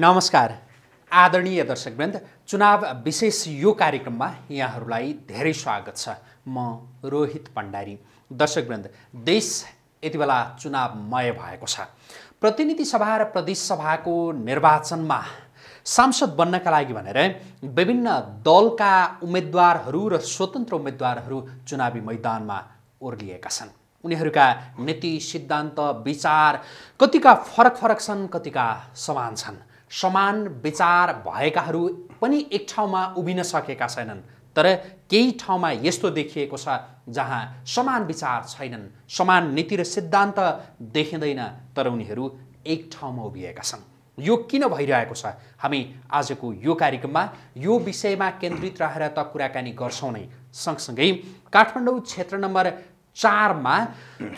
नमस्कार आदरणीय दर्शकवृन्द चुनाव विशेष यो कार्यक्रममा यहाँहरूलाई धेरै स्वागत छ म रोहित पण्डारी दर्शकवृन्द देश यति बेला चुनावमय भएको छ प्रतिनिधि सभा र प्रदेश सभाको निर्वाचनमा सांसद बन्नका लागि भनेर विभिन्न दलका उम्मेद्वारहरू र स्वतन्त्र उम्मेद्वारहरू चुनावी मैदानमा ओर्लिएका छन् उनीहरूका नीति सिद्धान्त विचार कतिका फरक फरक छन् कतिका समान छन् समान विचार भएकाहरू पनि एक ठाउँमा उभिन सकेका छैनन् तर केही ठाउँमा यस्तो देखिएको छ जहाँ समान विचार छैनन् समान नीति र सिद्धान्त देखिँदैन तर उनीहरू एक ठाउँमा उभिएका छन् यो किन भइरहेको छ हामी आजको यो कार्यक्रममा यो विषयमा केन्द्रित रहेर त कुराकानी गर्छौँ नै सँगसँगै काठमाडौँ क्षेत्र नम्बर चारमा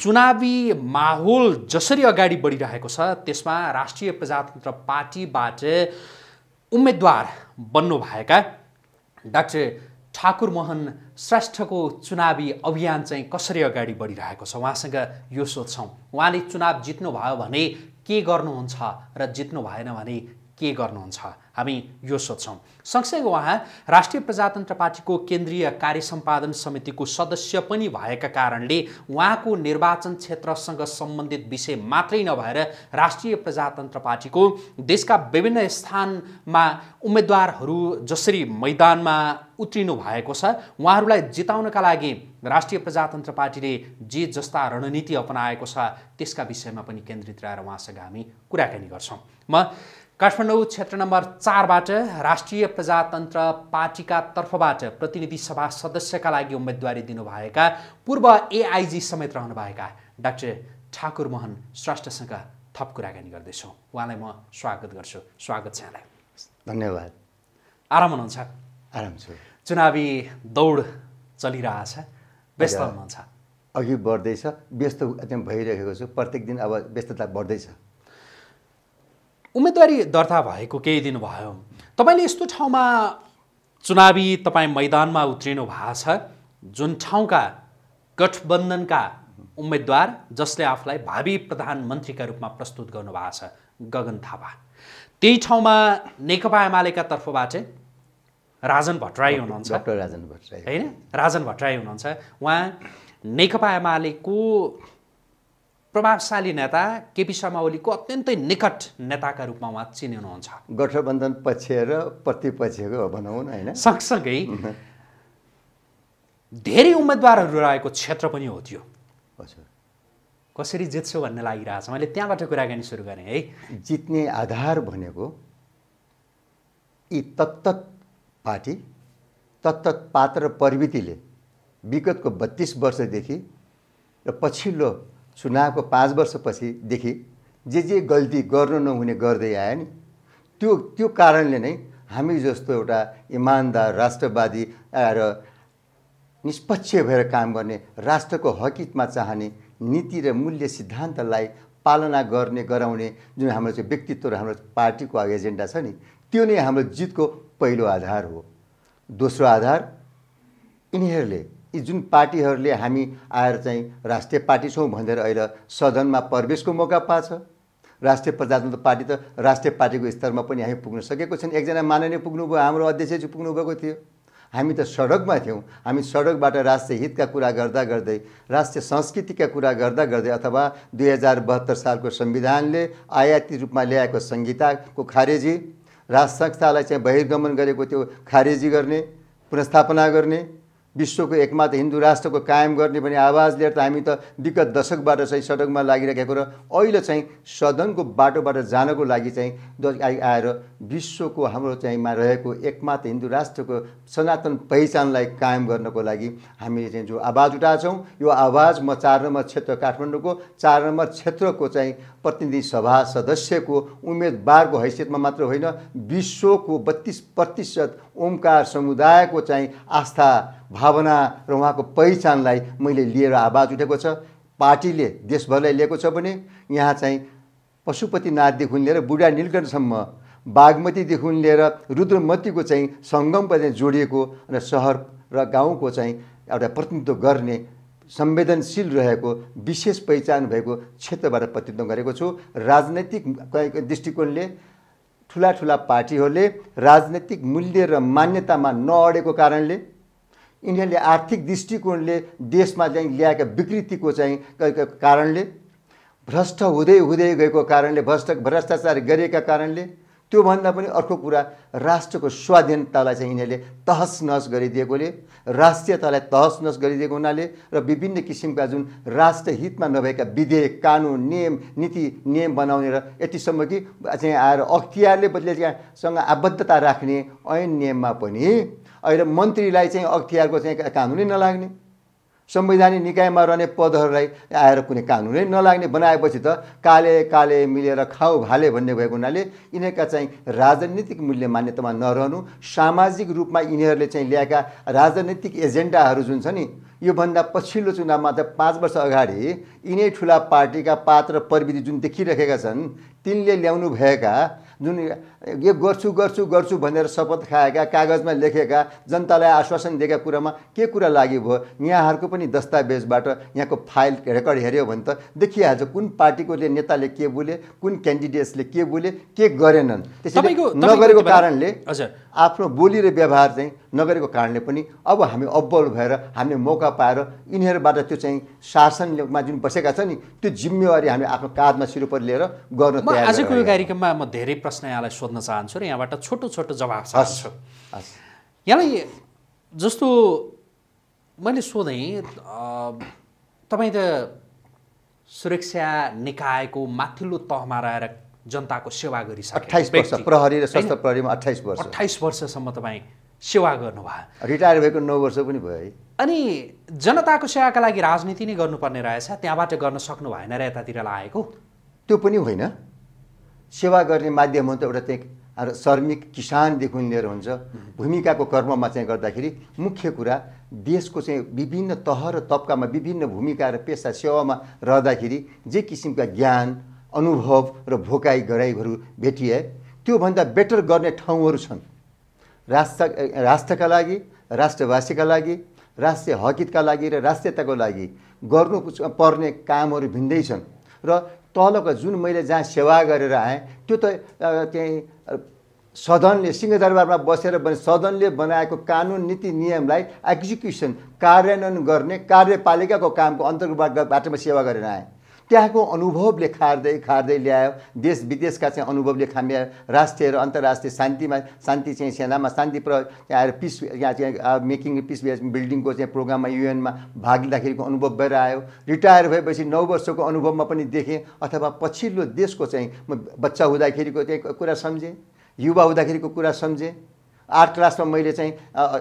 चुनावी माहौल जसरी अगाडि बढिरहेको छ त्यसमा राष्ट्रिय प्रजातन्त्र पार्टीबाट उम्मेद्वार बन्नुभएका डाक्टर ठाकुर मोहन श्रेष्ठको चुनावी अभियान चाहिँ कसरी अगाडि बढिरहेको छ उहाँसँग यो सोध्छौँ उहाँले चुनाव जित्नुभयो भने के गर्नुहुन्छ र जित्नु भएन भने के गर्नुहुन्छ हामी यो सोध्छौँ सँगसँगै उहाँ राष्ट्रिय प्रजातन्त्र पार्टीको केन्द्रीय कार्य सम्पादन समितिको सदस्य पनि भएका कारणले उहाँको निर्वाचन क्षेत्रसँग सम्बन्धित विषय मात्रै नभएर राष्ट्रिय प्रजातन्त्र पार्टीको देशका विभिन्न स्थानमा उम्मेद्वारहरू जसरी मैदानमा उत्रिनु भएको छ उहाँहरूलाई जिताउनका लागि राष्ट्रिय प्रजातन्त्र पार्टीले जे जस्ता रणनीति अपनाएको छ त्यसका विषयमा पनि केन्द्रित रहेर उहाँसँग हामी कुराकानी गर्छौँ म काठमाडौँ क्षेत्र नम्बर चारबाट राष्ट्रिय प्रजातन्त्र पार्टीका तर्फबाट प्रतिनिधि सभा सदस्यका लागि उम्मेदवारी दिनुभएका पूर्व एआइजी समेत रहनुभएका डाक्टर ठाकुर मोहन श्रेष्ठसँग थप कुराकानी गर्दैछौँ उहाँलाई म स्वागत गर्छु स्वागत छ यहाँलाई धन्यवाद आराम हुनुहुन्छ आराम छु चुनावी दौड चलिरहेछ व्यस्त हुनुहुन्छ अघि बढ्दैछ व्यस्त भइरहेको छु प्रत्येक दिन अब व्यस्तता बढ्दैछ उम्मेदवारी दर्ता भएको केही दिन भयो तपाईँले यस्तो ठाउँमा चुनावी तपाईँ मैदानमा उत्रिनु भएको छ जुन ठाउँका गठबन्धनका उम्मेद्वार जसले आफूलाई भावी प्रधानमन्त्रीका रूपमा प्रस्तुत गर्नुभएको छ गगन थापा त्यही ठाउँमा नेकपा एमालेका तर्फबाट राजन भट्टराई हुनुहुन्छ राजन भट्टराई होइन राजन भट्टराई हुनुहुन्छ उहाँ नेकपा एमालेको प्रभावशाली नेता केपी शर्मा ओलीको अत्यन्तै निकट नेताका रूपमा उहाँ चिनिनुहुन्छ गठबन्धन पक्ष र प्रतिपक्षको भनौँ न होइन सँगसँगै धेरै उम्मेदवारहरू रहेको क्षेत्र पनि हो त्यो कसरी जित्छु भन्ने लागिरहेछ मैले त्यहाँबाट कुराकानी सुरु गरेँ है जित्ने आधार भनेको यी तत्त पार्टी तत्त पात्र प्रवृत्तिले विगतको बत्तिस वर्षदेखि र पछिल्लो चुनावको पाँच वर्षपछिदेखि जे जे गल्ती गर्नु नहुने गर्दै आयो नि त्यो त्यो कारणले नै हामी जस्तो एउटा इमान्दार राष्ट्रवादी र निष्पक्ष भएर काम गर्ने राष्ट्रको हकितमा चाहने नीति र मूल्य सिद्धान्तलाई पालना गर्ने गराउने जुन हाम्रो चाहिँ व्यक्तित्व र हाम्रो पार्टीको एजेन्डा छ नि त्यो नै हाम्रो जितको पहिलो आधार हो दोस्रो आधार यिनीहरूले यी जुन पार्टीहरूले हामी आएर चाहिँ राष्ट्रिय पार्टी छौँ भनेर अहिले सदनमा प्रवेशको मौका पाछ राष्ट्रिय प्रजातन्त्र पार्टी त राष्ट्रिय पार्टीको स्तरमा पनि हामी पुग्न सकेको छैन एकजना माननीय पुग्नुभयो हाम्रो अध्यक्ष पुग्नुभएको थियो हामी त सडकमा थियौँ हामी सडकबाट राष्ट्रिय हितका कुरा गर्दा गर्दै राष्ट्रिय संस्कृतिका कुरा गर्दा गर्दै अथवा दुई हजार बहत्तर सालको संविधानले आयाती रूपमा ल्याएको संहिताको खारेजी राज संस्थालाई चाहिँ बहिर्गमन गरेको त्यो खारेजी गर्ने पुनस्थापना गर्ने विश्वको एकमात्र हिन्दू राष्ट्रको कायम गर्ने पनि आवाज लिएर त हामी त विगत दशकबाट चाहिँ सडकमा लागिरहेको र अहिले चाहिँ सदनको बाटोबाट जानको लागि चाहिँ आएर विश्वको हाम्रो चाहिँमा रहेको एकमात्र हिन्दू राष्ट्रको सनातन पहिचानलाई कायम गर्नको लागि हामीले चाहिँ जो आवाज उठाएछौँ यो आवाज म चार नम्बर क्षेत्र काठमाडौँको चार नम्बर क्षेत्रको चाहिँ प्रतिनिधि सभा सदस्यको उम्मेदवारको हैसियतमा मात्र होइन विश्वको बत्तिस प्रतिशत ओमकार समुदायको चाहिँ आस्था भावना र उहाँको पहिचानलाई मैले लिएर आवाज उठेको छ पार्टीले देशभरलाई लिएको छ भने यहाँ चाहिँ पशुपतिनाथदेखि लिएर बुढा निलकण्ठसम्म बागमतीदेखि लिएर रुद्रमतीको चाहिँ सङ्गम पनि जोडिएको र सहर र गाउँको चाहिँ एउटा प्रतिनिधित्व गर्ने संवेदनशील रहेको विशेष पहिचान भएको क्षेत्रबाट प्रतिनिधित्व गरेको छु राजनैतिक दृष्टिकोणले ठुला ठुला पार्टीहरूले राजनैतिक मूल्य र मान्यतामा नअडेको कारणले यिनीहरूले आर्थिक दृष्टिकोणले देशमा चाहिँ ल्याएका विकृतिको चाहिँ कारणले भ्रष्ट हुँदै हुँदै गएको कारणले भ्रष्ट भ्रष्टाचार गरिएका कारणले त्योभन्दा पनि अर्को कुरा राष्ट्रको स्वाधीनतालाई चाहिँ यिनीहरूले तहस नहस गरिदिएकोले राष्ट्रियतालाई तहस नहस गरिदिएको हुनाले र विभिन्न किसिमका जुन राष्ट्रहितमा नभएका विधेयक कानुन नियम नीति नियम बनाउने र यतिसम्म कि चाहिँ आएर अख्तियारले बदले सँग आबद्धता राख्ने ऐन नियममा पनि अहिले मन्त्रीलाई चाहिँ अख्तियारको चाहिँ कानुनै नलाग्ने संवैधानिक निकायमा रहने पदहरूलाई आएर कुनै कानुनै नलाग्ने बनाएपछि त काले काले मिलेर खाऊ भाले भन्ने भएको हुनाले यिनीहरूका चाहिँ राजनीतिक मूल्य मान्यतामा नरहनु सामाजिक रूपमा यिनीहरूले चाहिँ ल्याएका राजनैतिक एजेन्डाहरू जुन छ नि योभन्दा पछिल्लो चुनावमा त पाँच वर्ष अगाडि यिनै ठुला पार्टीका पात्र प्रविधि जुन देखिरहेका छन् तिनले भएका जुन यो गर्छु गर्छु गर्छु भनेर शपथ खाएका कागजमा लेखेका जनतालाई आश्वासन दिएका कुरामा के कुरा लागि भयो यहाँहरूको पनि दस्तावेजबाट यहाँको फाइल रेकर्ड हेऱ्यो भने त देखिहाल्छ कुन पार्टीकोले नेताले के बोले कुन क्यान्डिडेट्सले के बोले के गरेनन् त्यसरी नगरेको कारणले आफ्नो बोली र व्यवहार चाहिँ नगरेको कारणले पनि अब हामी अब्बल भएर हामीले मौका पाएर यिनीहरूबाट त्यो चाहिँ शासनमा जुन बसेका छन् नि त्यो जिम्मेवारी हामी आफ्नो काँधमा सिरोपर लिएर गर्न आजको यो कार्यक्रममा म धेरै प्रश्न यहाँलाई सोध्न सोध्न चाहन्छु र यहाँबाट छोटो छोटो जवाफ चाहन्छु यहाँलाई जस्तो मैले सोधेँ तपाईँ त सुरक्षा निकायको माथिल्लो तहमा रहेर जनताको सेवा गरिसक्यो वर्ष प्रहरी र सशस्त्र प्रहरीमा अठाइस वर्ष अठाइस वर्षसम्म तपाईँ सेवा गर्नुभयो रिटायर भएको नौ वर्ष पनि भयो है अनि जनताको सेवाका लागि राजनीति नै गर्नुपर्ने रहेछ त्यहाँबाट गर्न सक्नु भएन र यतातिर लागेको त्यो पनि होइन सेवा गर्ने माध्यम हो त एउटा चाहिँ श्रमिक किसानदेखि लिएर हुन्छ भूमिकाको कर्ममा चाहिँ गर्दाखेरि मुख्य कुरा देशको चाहिँ विभिन्न तह र तबकामा विभिन्न भूमिका र पेसा सेवामा रहँदाखेरि जे किसिमका ज्ञान अनुभव र भोकाइ गराइहरू भेटिए त्योभन्दा बेटर गर्ने ठाउँहरू छन् राष्ट्र राष्ट्रका लागि राष्ट्रवासीका लागि राष्ट्रिय हकितका लागि र राष्ट्रियताको लागि गर्नु पर्ने कामहरू भिन्दै छन् र तलको जुन मैले जहाँ सेवा गरेर आएँ त्यो त त्यहीँ सदनले सिंहदरबारमा बसेर भने सदनले बनाएको कानुन नीति नियमलाई एक्जिक्युसन कार्यान्वयन गर्ने कार्यपालिकाको कामको अन्तर्गतबाट बाटोमा सेवा गरेर आएँ त्यहाँको अनुभवले खार्दै खार्दै ल्यायो देश विदेशका चाहिँ अनुभवले खाम्यायो राष्ट्रिय र अन्तर्राष्ट्रिय शान्तिमा शान्ति चाहिँ सेनामा शान्ति प्र त्यहाँ आएर पिस यहाँ चाहिँ मेकिङ पिस बिल्डिङको चाहिँ प्रोग्राममा युएनमा भाग लिँदाखेरिको अनुभव भएर आयो रिटायर भएपछि नौ वर्षको अनुभवमा पनि देखेँ अथवा पछिल्लो देशको चाहिँ म बच्चा हुँदाखेरिको चाहिँ कुरा सम्झेँ युवा हुँदाखेरिको कुरा सम्झेँ आर्ट क्लासमा मैले चाहिँ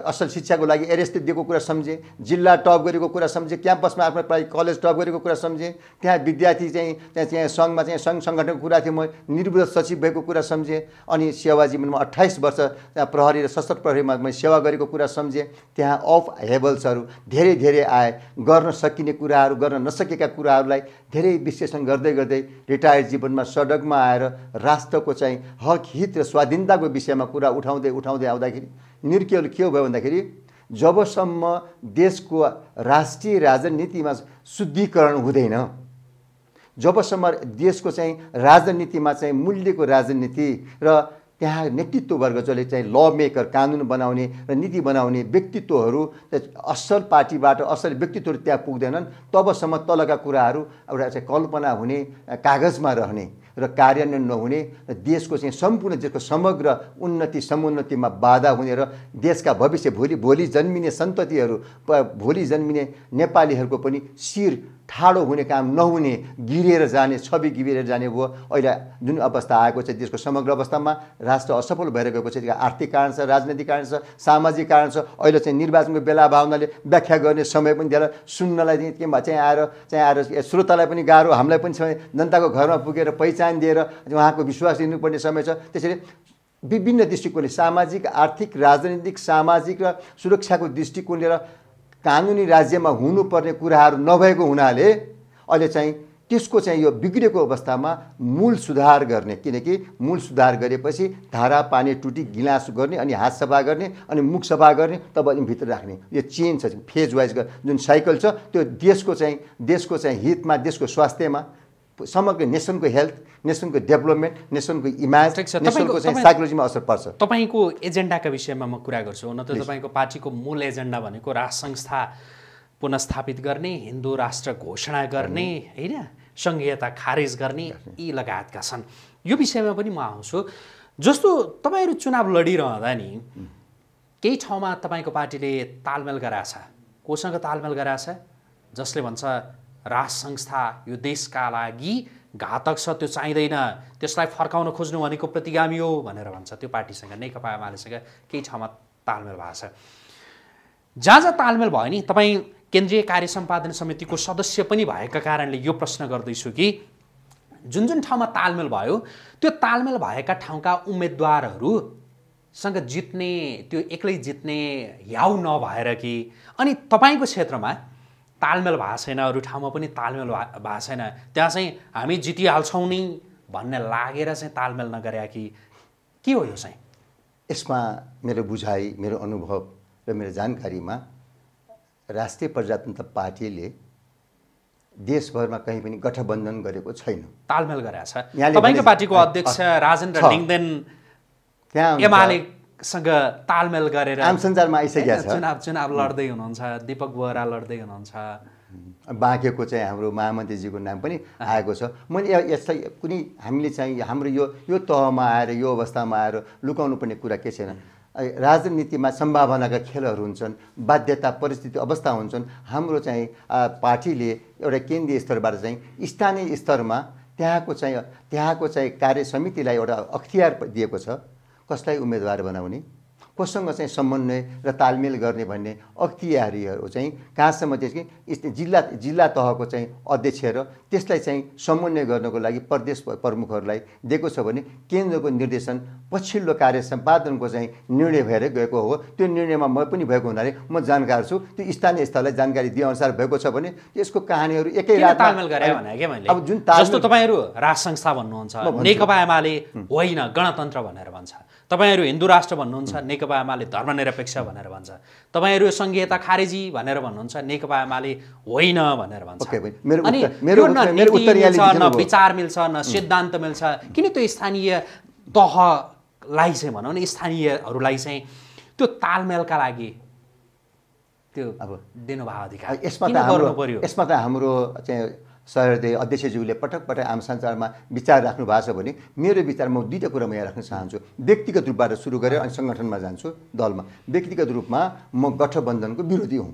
असल शिक्षाको लागि एरेस्ट दिएको कुरा सम्झेँ जिल्ला टप गरेको कुरा सम्झेँ क्याम्पसमा आफ्नो प्राइभेट कलेज टप गरेको कुरा सम्झेँ त्यहाँ विद्यार्थी चाहिँ त्यहाँ चाहिँ सङ्घमा चाहिँ सङ्घ सङ्गठनको कुरा थियो म निर्वृद्ध सचिव भएको कुरा सम्झेँ अनि सेवा जीवनमा अठाइस वर्ष त्यहाँ प्रहरी र सशस्त्र प्रहरीमा मैले सेवा गरेको कुरा सम्झेँ त्यहाँ अफ हेबल्सहरू धेरै धेरै आए गर्न सकिने कुराहरू गर्न नसकेका कुराहरूलाई धेरै विश्लेषण गर्दै गर्दै रिटायर्ड जीवनमा सडकमा आएर राष्ट्रको चाहिँ हक हित र स्वाधीनताको विषयमा कुरा उठाउँदै उठाउँदै आउँदाखेरि के के भयो भन्दाखेरि जबसम्म देशको राष्ट्रिय राजनीतिमा शुद्धिकरण हुँदैन जबसम्म देशको चाहिँ राजनीतिमा चाहिँ मूल्यको राजनीति र त्यहाँ नेतृत्ववर्ग जसले चाहिँ ल मेकर कानुन बनाउने र नीति बनाउने व्यक्तित्वहरू असल पार्टीबाट असल व्यक्तित्वहरू त्यहाँ पुग्दैनन् तबसम्म तलका कुराहरू एउटा चाहिँ कल्पना हुने कागजमा रहने र कार्यान्वयन नहुने र देशको चाहिँ सम्पूर्ण देशको समग्र उन्नति समुन्नतिमा बाधा हुने र देशका भविष्य भोलि भोलि जन्मिने सन्ततिहरू भोलि जन्मिने नेपालीहरूको पनि शिर ठाडो हुने काम नहुने गिरेर जाने छवि गिरेर जाने भयो अहिले जुन अवस्था आएको छ देशको समग्र अवस्थामा राष्ट्र असफल भएर गएको छ त्यसका आर्थिक कारण छ राजनैतिक कारण छ सामाजिक कारण छ अहिले चाहिँ निर्वाचनको बेला भावनाले व्याख्या गर्ने समय पनि दिएर सुन्नलाई चाहिँ के चाहिँ आएर चाहिँ आएर श्रोतालाई पनि गाह्रो हामीलाई पनि समय जनताको घरमा पुगेर पहिचान दिएर उहाँको विश्वास दिनुपर्ने समय छ त्यसैले विभिन्न दृष्टिकोणले सामाजिक आर्थिक राजनैतिक सामाजिक र सुरक्षाको दृष्टिकोण लिएर कानुनी राज्यमा हुनुपर्ने कुराहरू नभएको हुनाले अहिले चाहिँ त्यसको चाहिँ यो बिग्रेको अवस्थामा मूल सुधार गर्ने किनकि मूल सुधार गरेपछि धारा पानी टुटी गिलास गर्ने अनि हात सफा गर्ने अनि मुख सफा गर्ने तब भित्र राख्ने यो चेन छ फेज वाइज जुन साइकल छ त्यो देशको चाहिँ देशको चाहिँ हितमा देशको स्वास्थ्यमा समग्र नेसनको हेल्थ नेसनको डेभलपमेन्ट नेसनको इमेज नेसनको चाहिँ साइकोलोजीमा असर पर्छ तपाईँको एजेन्डाका विषयमा म कुरा गर्छु हुन त तपाईँको पार्टीको मूल एजेन्डा भनेको राष्ट्र संस्था पुनस्थापित गर्ने हिन्दू राष्ट्र घोषणा गर्ने mm-hmm। होइन सङ्घीयता खारेज गर्ने यी लगायतका छन् यो विषयमा पनि म आउँछु जस्तो तपाईँहरू चुनाव लडिरहँदा नि mm। केही ठाउँमा तपाईँको पार्टीले तालमेल गराएछ कोसँग तालमेल गराएछ जसले भन्छ राज संस्था यो देशका लागि घातक छ त्यो चाहिँदैन त्यसलाई फर्काउन खोज्नु भनेको प्रतिगामी हो भनेर भन्छ त्यो पार्टीसँग नेकपा एमालेसँग केही ठाउँमा तालमेल भएको छ जहाँ जहाँ तालमेल भयो नि तपाईँ केन्द्रीय कार्य सम्पादन समितिको सदस्य पनि भएका कारणले यो प्रश्न गर्दैछु कि जुन जुन ठाउँमा तालमेल भयो त्यो तालमेल भएका ठाउँका उम्मेदवारहरूसँग जित्ने त्यो एक्लै जित्ने याउ नभएर कि अनि तपाईँको क्षेत्रमा तालमेल भएको छैन अरू ठाउँमा पनि तालमेल भएको छैन त्यहाँ चाहिँ हामी जितिहाल्छौँ नि भन्ने लागेर चाहिँ तालमेल नगरे कि के हो यो चाहिँ यसमा मेरो बुझाइ मेरो अनुभव र मेरो जानकारीमा राष्ट्रिय प्रजातन्त्र पार्टीले देशभरमा कहीँ पनि गठबन्धन गरेको छैन तालमेल गरेको छ पार्टीको अध्यक्ष राजेन्द्र लिङ्गदेन त्यहाँ एमाले सँग तालमेल गरेर आम सञ्चारमा आइसकेका छ चुनाव चुनाव लड्दै हुनुहुन्छ दीपक बोहरा लड्दै हुनुहुन्छ बाँकेको चाहिँ हाम्रो महामन्त्रीजीको नाम पनि आएको छ मैले यसलाई कुनै हामीले चाहिँ हाम्रो यो यो तहमा आएर यो अवस्थामा आएर लुकाउनु पर्ने कुरा के छैन राजनीतिमा सम्भावनाका खेलहरू हुन्छन् बाध्यता परिस्थिति अवस्था हुन्छन् हाम्रो चाहिँ पार्टीले एउटा केन्द्रीय स्तरबाट चाहिँ स्थानीय स्तरमा त्यहाँको चाहिँ त्यहाँको चाहिँ कार्य समितिलाई एउटा अख्तियार दिएको छ कसलाई उम्मेदवार बनाउने कोसँग चाहिँ समन्वय र तालमेल गर्ने भन्ने अख्तियारीहरू चाहिँ कहाँसम्म चाहिँ जिल्ला जिल्ला तहको चाहिँ अध्यक्ष र त्यसलाई चाहिँ समन्वय गर्नको लागि प्रदेश प्रमुखहरूलाई दिएको छ भने केन्द्रको निर्देशन पछिल्लो कार्य सम्पादनको चाहिँ निर्णय भएर गएको हो त्यो निर्णयमा म पनि भएको हुनाले म जानकार छु त्यो स्थानीय स्तरलाई जानकारी दिए अनुसार भएको छ भने त्यसको कहानीहरू एकै तालमेल गरे अब जुन तपाईँहरू राज संस्था भन्नुहुन्छ नेकपा एमाले होइन गणतन्त्र भनेर भन्छ तपाईँहरू हिन्दू राष्ट्र भन्नुहुन्छ नेकपा एमाले धर्मनिरपेक्ष भनेर भन्छ तपाईँहरू सङ्घीयता खारेजी भनेर भन्नुहुन्छ नेकपा एमाले होइन भनेर भन्छ न विचार मिल्छ न सिद्धान्त मिल्छ किन त्यो स्थानीय तहलाई चाहिँ भनौँ न स्थानीयहरूलाई चाहिँ त्यो तालमेलका लागि त्यो अब दिनुभयो अधिकार यसमा त हाम्रो यसमा त हाम्रो चाहिँ सरदे अध्यक्षज्यूले पटक पटक आम संसारमा विचार राख्नु भएको छ भने मेरो विचार म दुईवटा कुरा म यहाँ राख्न चाहन्छु व्यक्तिगत रूपबाट सुरु गरेर अनि सङ्गठनमा जान्छु दलमा व्यक्तिगत रूपमा म गठबन्धनको विरोधी हुँ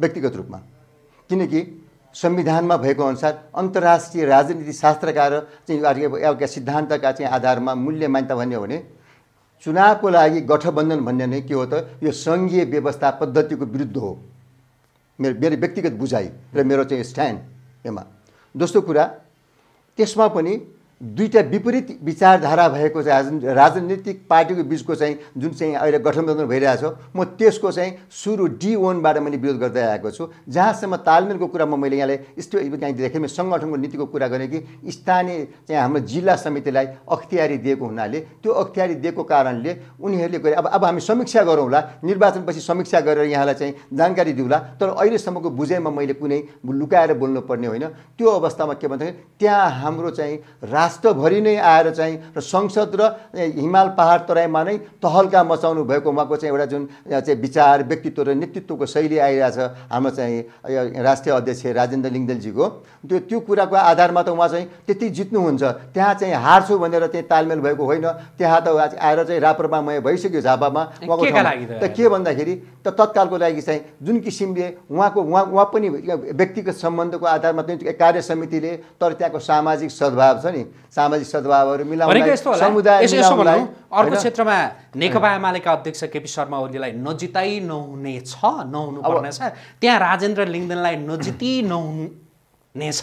व्यक्तिगत रूपमा किनकि संविधानमा भएको अनुसार अन्तर्राष्ट्रिय राजनीति शास्त्रका र चाहिँ एउटा सिद्धान्तका चाहिँ आधारमा मूल्य मान्यता भन्यो भने चुनावको लागि गठबन्धन भन्ने नै के हो त यो सङ्घीय व्यवस्था पद्धतिको विरुद्ध हो मेरो मेरो व्यक्तिगत बुझाइ र मेरो चाहिँ स्ट्यान्ड यसमा दोस्रो कुरा त्यसमा पनि दुईवटा विपरीत विचारधारा भएको चाहिँ राजनीतिक पार्टीको बिचको चाहिँ जुन चाहिँ अहिले गठबन्धन भइरहेको छ म त्यसको चाहिँ सुरु डी वानबाट मैले विरोध गर्दै आएको छु जहाँसम्म तालमेलको कुरामा मैले यहाँलाई स्टे देखेँ मैले सङ्गठनको नीतिको कुरा गरेँ कि स्थानीय चाहिँ हाम्रो जिल्ला समितिलाई अख्तियारी दिएको हुनाले त्यो अख्तियारी दिएको कारणले उनीहरूले गरे अब अब हामी समीक्षा गरौँला निर्वाचनपछि समीक्षा गरेर यहाँलाई चाहिँ जानकारी दिउँला तर अहिलेसम्मको बुझाइमा मैले कुनै लुकाएर बोल्नुपर्ने होइन त्यो अवस्थामा के भन्दाखेरि त्यहाँ हाम्रो चाहिँ राष्ट्रभरि नै आएर चाहिँ र संसद र हिमाल पहाड तराईमा नै तहल्का मचाउनु भएको उहाँको चाहिँ एउटा जुन चाहिँ विचार व्यक्तित्व र नेतृत्वको शैली आइरहेछ हाम्रो चाहिँ राष्ट्रिय अध्यक्ष राजेन्द्र लिङ्गदेलजीको त्यो त्यो कुराको आधारमा त उहाँ चाहिँ त्यति जित्नुहुन्छ त्यहाँ चाहिँ हार्छु भनेर चाहिँ तालमेल भएको होइन त्यहाँ त आएर चाहिँ राप्रमामय भइसक्यो झापामा उहाँको त के भन्दाखेरि त तत्कालको लागि चाहिँ जुन किसिमले उहाँको उहाँ उहाँ पनि व्यक्तिगत सम्बन्धको आधारमा चाहिँ कार्य समितिले तर त्यहाँको सामाजिक सद्भाव छ नि सामाजिक सद्भावहरू मिलाउन अर्को क्षेत्रमा नेकपा एमालेका अध्यक्ष केपी शर्मा ओलीलाई नजिताई छ नहुनु पर्नेछ त्यहाँ राजेन्द्र लिङ्गदेनलाई नजिति नहुने छ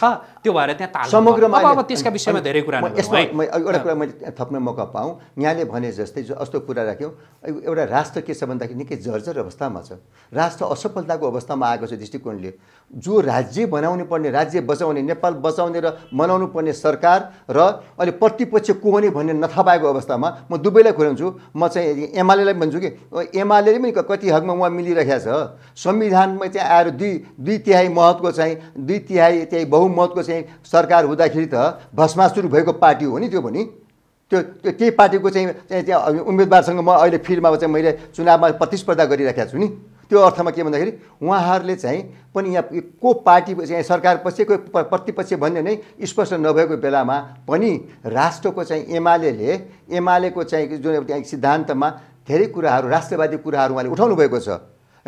त्यो त्यहाँ समग्रमा अब त्यसका विषयमा धेरै कुरा एउटा कुरा मैले थप्न मौका पाऊँ यहाँले भने जस्तै जो अस्तो कुरा राख्यौँ एउटा राष्ट्र के छ भन्दाखेरि निकै जर्जर अवस्थामा छ राष्ट्र असफलताको अवस्थामा आएको छ दृष्टिकोणले जो राज्य बनाउनु पर्ने राज्य बचाउने नेपाल बचाउने र मनाउनु पर्ने सरकार र अहिले प्रतिपक्ष को हुने भन्ने नथा पाएको अवस्थामा म दुवैलाई खुलाउँछु म चाहिँ एमालेलाई भन्छु कि एमाले पनि कति हकमा उहाँ मिलिरहेको छ संविधानमा चाहिँ आएर दुई दुई तिहाई महत्त्वको चाहिँ दुई तिहाई चाहिँ बहुमतको चाहिँ सरकार हुँदाखेरि त भस्मासुर भएको पार्टी हो नि त्यो पनि त्यो त्यो त्यही पार्टीको चाहिँ उम्मेदवारसँग म अहिले फिल्डमा चाहिँ मैले चुनावमा प्रतिस्पर्धा गरिरहेको छु नि त्यो अर्थमा के भन्दाखेरि उहाँहरूले चाहिँ पनि यहाँ को पार्टी चाहिँ सरकार पछि को प्रतिपक्ष भन्ने नै स्पष्ट नभएको बेलामा पनि राष्ट्रको चाहिँ एमाले एमालेको चाहिँ जुन एउटा सिद्धान्तमा धेरै कुराहरू राष्ट्रवादी कुराहरू उहाँले उठाउनु भएको छ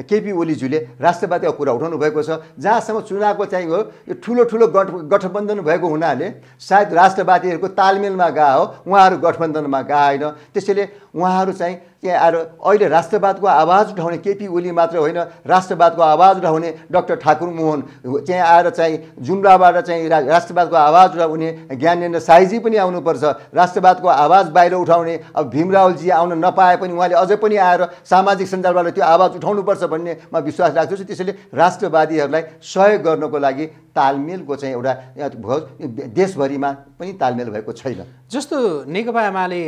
केपी ओलीज्यूले राष्ट्रवादीको कुरा उठाउनु भएको छ जहाँसम्म चुनावको चाहिँ हो यो ठुलो ठुलो गठ गठबन्धन भएको हुनाले सायद राष्ट्रवादीहरूको तालमेलमा गए हो उहाँहरू गठबन्धनमा होइन त्यसैले उहाँहरू चाहिँ त्यहाँ आएर अहिले राष्ट्रवादको आवाज उठाउने केपी ओली मात्र होइन राष्ट्रवादको आवाज उठाउने डक्टर ठाकुर मोहन त्यहाँ आएर चाहिँ जुम्लाबाट चाहिँ राष्ट्रवादको आवाज उठाउने ज्ञानेन्द्र साईजी पनि आउनुपर्छ राष्ट्रवादको आवाज बाहिर उठाउने अब भीमरावलजी आउन नपाए पनि उहाँले अझै पनि आएर सामाजिक सञ्जालबाट त्यो आवाज उठाउनुपर्छ भन्ने म विश्वास राख्दछु त्यसैले राष्ट्रवादीहरूलाई सहयोग गर्नको लागि तालमेलको चाहिँ एउटा देशभरिमा पनि तालमेल भएको छैन जस्तो नेकपा एमाले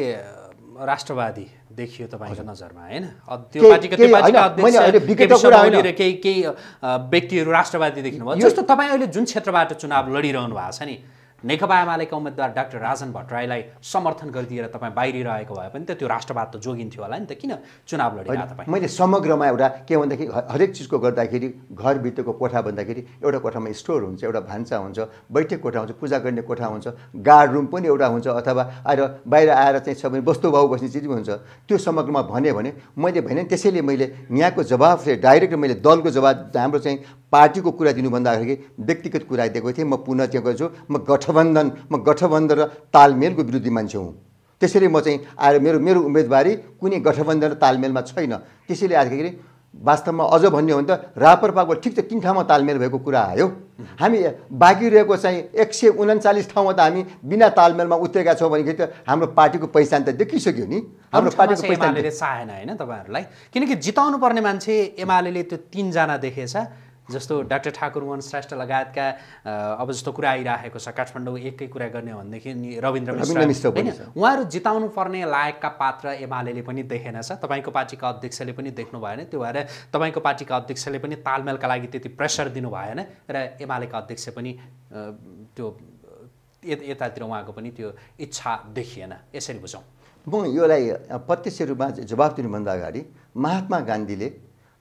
राष्ट्रवादी देखियो तपाईँको नजरमा होइन त्यो पार्टीको केही केही व्यक्तिहरू राष्ट्रवादी देखिनु भयो जस्तो तपाईँ अहिले जुन क्षेत्रबाट चुनाव लडिरहनु भएको छ नि नेकपा एमालेका उम्मेद्वार डाक्टर राजन भट्टराईलाई समर्थन गरिदिएर तपाईँ बाहिरी रहेको भए पनि त त्यो राष्ट्रवाद त जोगिन्थ्यो होला नि त किन चुनाव लडिरह तपाईँ मैले समग्रमा एउटा के भन्दाखेरि हरेक चिजको गर्दाखेरि घरभित्रको कोठा भन्दाखेरि एउटा कोठामा स्टोर हुन्छ एउटा भान्सा हुन्छ बैठक कोठा हुन्छ पूजा गर्ने कोठा हुन्छ गार्ड रुम पनि एउटा हुन्छ अथवा आएर बाहिर आएर चाहिँ सबै वस्तु भाउ बस्ने चिज पनि हुन्छ त्यो समग्रमा भने भने मैले भने त्यसैले मैले यहाँको जवाब चाहिँ डाइरेक्ट मैले दलको जवाब हाम्रो चाहिँ पार्टीको कुरा दिनुभन्दा अगाडि व्यक्तिगत कुरा दिएको थिएँ म पुनः त्यहाँ गर्छु म गठन गठबन्धन म गठबन्धन र तालमेलको विरोधी मान्छे हुँ त्यसरी म चाहिँ आएर मेरो मेरो उम्मेदवारी कुनै गठबन्धन र तालमेलमा छैन त्यसैले आजखेरि वास्तवमा अझ भन्यो भने त रापरपाको ठिक त तिन ठाउँमा तालमेल भएको कुरा आयो हामी बाँकी रहेको चाहिँ एक सय उन्चालिस ठाउँमा त हामी बिना तालमेलमा उत्रेका छौँ भनेदेखि त हाम्रो पार्टीको पहिचान त देखिसक्यो नि हाम्रो पार्टीको पहिचानले चाहेन होइन तपाईँहरूलाई किनकि जिताउनु पर्ने मान्छे एमाले त्यो तिनजना देखेछ जस्तो डाक्टर ठाकुर मोहन श्रेष्ठ लगायतका अब जस्तो कुरा आइरहेको छ काठमाडौँ एकै कुरा गर्ने हो भनेदेखि रविन्द्र मिश्र होइन उहाँहरू जिताउनु पर्ने लायकका पात्र एमाले पनि देखेन छ तपाईँको पार्टीका अध्यक्षले पनि देख्नु भएन त्यो भएर तपाईँको पार्टीका अध्यक्षले पनि तालमेलका लागि त्यति प्रेसर दिनु भएन र एमालेका अध्यक्ष पनि त्यो यतातिर उहाँको पनि त्यो इच्छा देखिएन यसरी बुझौँ म योलाई प्रत्यक्ष रूपमा जवाब दिनुभन्दा अगाडि महात्मा गान्धीले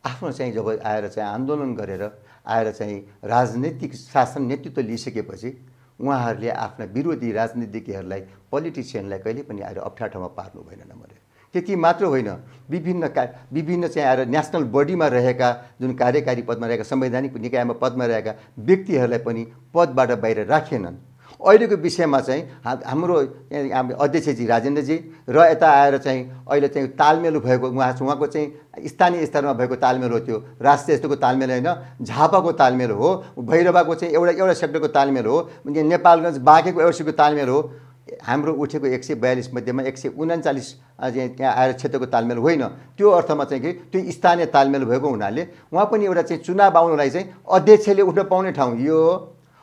आफ्नो चाहिँ जब आएर चाहिँ आन्दोलन गरेर आएर चाहिँ राजनैतिक शासन नेतृत्व लिइसकेपछि उहाँहरूले आफ्ना विरोधी राजनीतिज्ञहरूलाई पोलिटिसियनलाई कहिले पनि आएर अप्ठ्यारो ठाउँमा पार्नु भएन मैले त्यति मात्र होइन विभिन्न का विभिन्न चाहिँ आएर नेसनल बडीमा रहेका जुन कार्यकारी पदमा रहेका संवैधानिक निकायमा पदमा रहेका व्यक्तिहरूलाई पनि पदबाट बाहिर राखेनन् अहिलेको विषयमा चाहिँ हाम्रो अध्यक्षजी राजेन्द्रजी र यता आएर चाहिँ अहिले चाहिँ तालमेल भएको उहाँ उहाँको चाहिँ स्थानीय स्तरमा भएको तालमेल हो त्यो राष्ट्रिय स्तरको तालमेल होइन झापाको तालमेल हो भैरवाको चाहिँ एउटा एउटा सेक्टरको तालमेल हो नेपालगञ्ज बाँकेको एउटा सेक्टरको तालमेल हो हाम्रो उठेको एक सय बयालिस मध्येमा एक सय उन्चालिस त्यहाँ आएर क्षेत्रको तालमेल होइन त्यो अर्थमा चाहिँ कि त्यो स्थानीय तालमेल भएको हुनाले उहाँ पनि एउटा चाहिँ चुनाव आउनुलाई चाहिँ अध्यक्षले उठ्न पाउने ठाउँ यो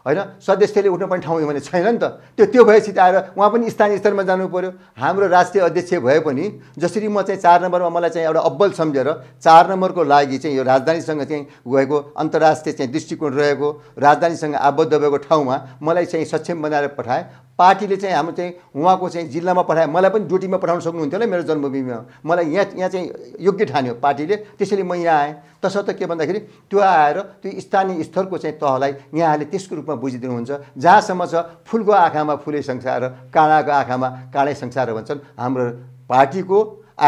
होइन सदस्यले उठ्नुपर्ने ठाउँ भने छैन नि त त्यो त्यो भएपछि आएर उहाँ पनि स्थानीय स्तरमा जानु पऱ्यो हाम्रो राष्ट्रिय अध्यक्ष भए पनि जसरी म चाहिँ चार नम्बरमा मलाई चाहिँ एउटा अब्बल सम्झेर चार नम्बरको लागि चाहिँ यो राजधानीसँग चाहिँ गएको अन्तर्राष्ट्रिय चाहिँ दृष्टिकोण रहेको राजधानीसँग आबद्ध भएको ठाउँमा मलाई चाहिँ सक्षम बनाएर पठाए पार्टीले चाहिँ हाम्रो चाहिँ उहाँको चाहिँ जिल्लामा पठायो मलाई पनि ड्युटीमा पठाउन सक्नुहुन्थ्यो होला मेरो जन्मभूमिमा मलाई यहाँ यहाँ चाहिँ योग्य ठान्यो पार्टीले त्यसैले म यहाँ आएँ तसर्थ के भन्दाखेरि त्यो आएर त्यो स्थानीय स्तरको चाहिँ तहलाई यहाँले त्यसको रूपमा बुझिदिनुहुन्छ जहाँसम्म छ फुलको आँखामा फुलै संसार काँडाको आँखामा काँडै संसार भन्छन् हाम्रो पार्टीको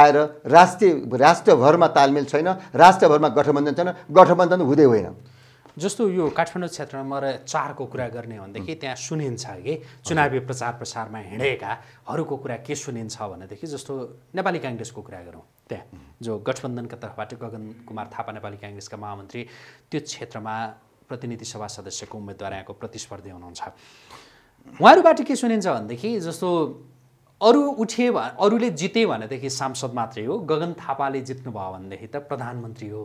आएर राष्ट्रिय राष्ट्रभरमा तालमेल छैन राष्ट्रभरमा गठबन्धन छैन गठबन्धन हुँदै होइन जस्तो यो काठमाडौँ क्षेत्रमा र चारको कुरा गर्ने भनेदेखि त्यहाँ सुनिन्छ कि चुनावी प्रचार प्रसारमा हिँडेकाहरूको कुरा के सुनिन्छ भनेदेखि जस्तो नेपाली काङ्ग्रेसको कुरा गरौँ त्यहाँ जो गठबन्धनका तर्फबाट गगन कुमार थापा नेपाली काङ्ग्रेसका महामन्त्री त्यो क्षेत्रमा प्रतिनिधि सभा सदस्यको उम्मेद्वार यहाँको प्रतिस्पर्धी हुनुहुन्छ उहाँहरूबाट के सुनिन्छ भनेदेखि जस्तो अरू उठे अरूले जिते भनेदेखि सांसद मात्रै हो गगन थापाले जित्नुभयो भनेदेखि त प्रधानमन्त्री हो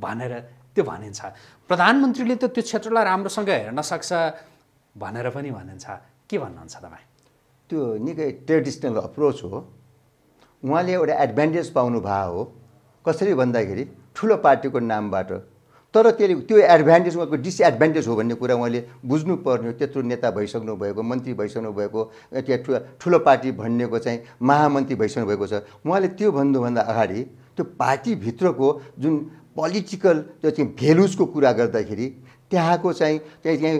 भनेर त्यो भनिन्छ प्रधानमन्त्रीले त त्यो क्षेत्रलाई राम्रोसँग हेर्न सक्छ भनेर पनि भनिन्छ के भन्नुहुन्छ तपाईँ त्यो निकै ट्रेडिसनल अप्रोच हो उहाँले एउटा एडभान्टेज पाउनु भएको हो कसरी भन्दाखेरि ठुलो पार्टीको नामबाट तर त्यसले त्यो एडभान्टेज उहाँको डिसएडभान्टेज हो भन्ने कुरा उहाँले बुझ्नुपर्ने हो त्यत्रो नेता भइसक्नु भएको मन्त्री भइसक्नु भएको त्यहाँ ठुलो ठुलो पार्टी भन्नेको चाहिँ महामन्त्री भइसक्नु भएको छ उहाँले त्यो भन्नुभन्दा अगाडि त्यो पार्टीभित्रको जुन पोलिटिकल त्यो चाहिँ भेल्युजको कुरा गर्दाखेरि त्यहाँको चाहिँ त्यहाँ चाहिँ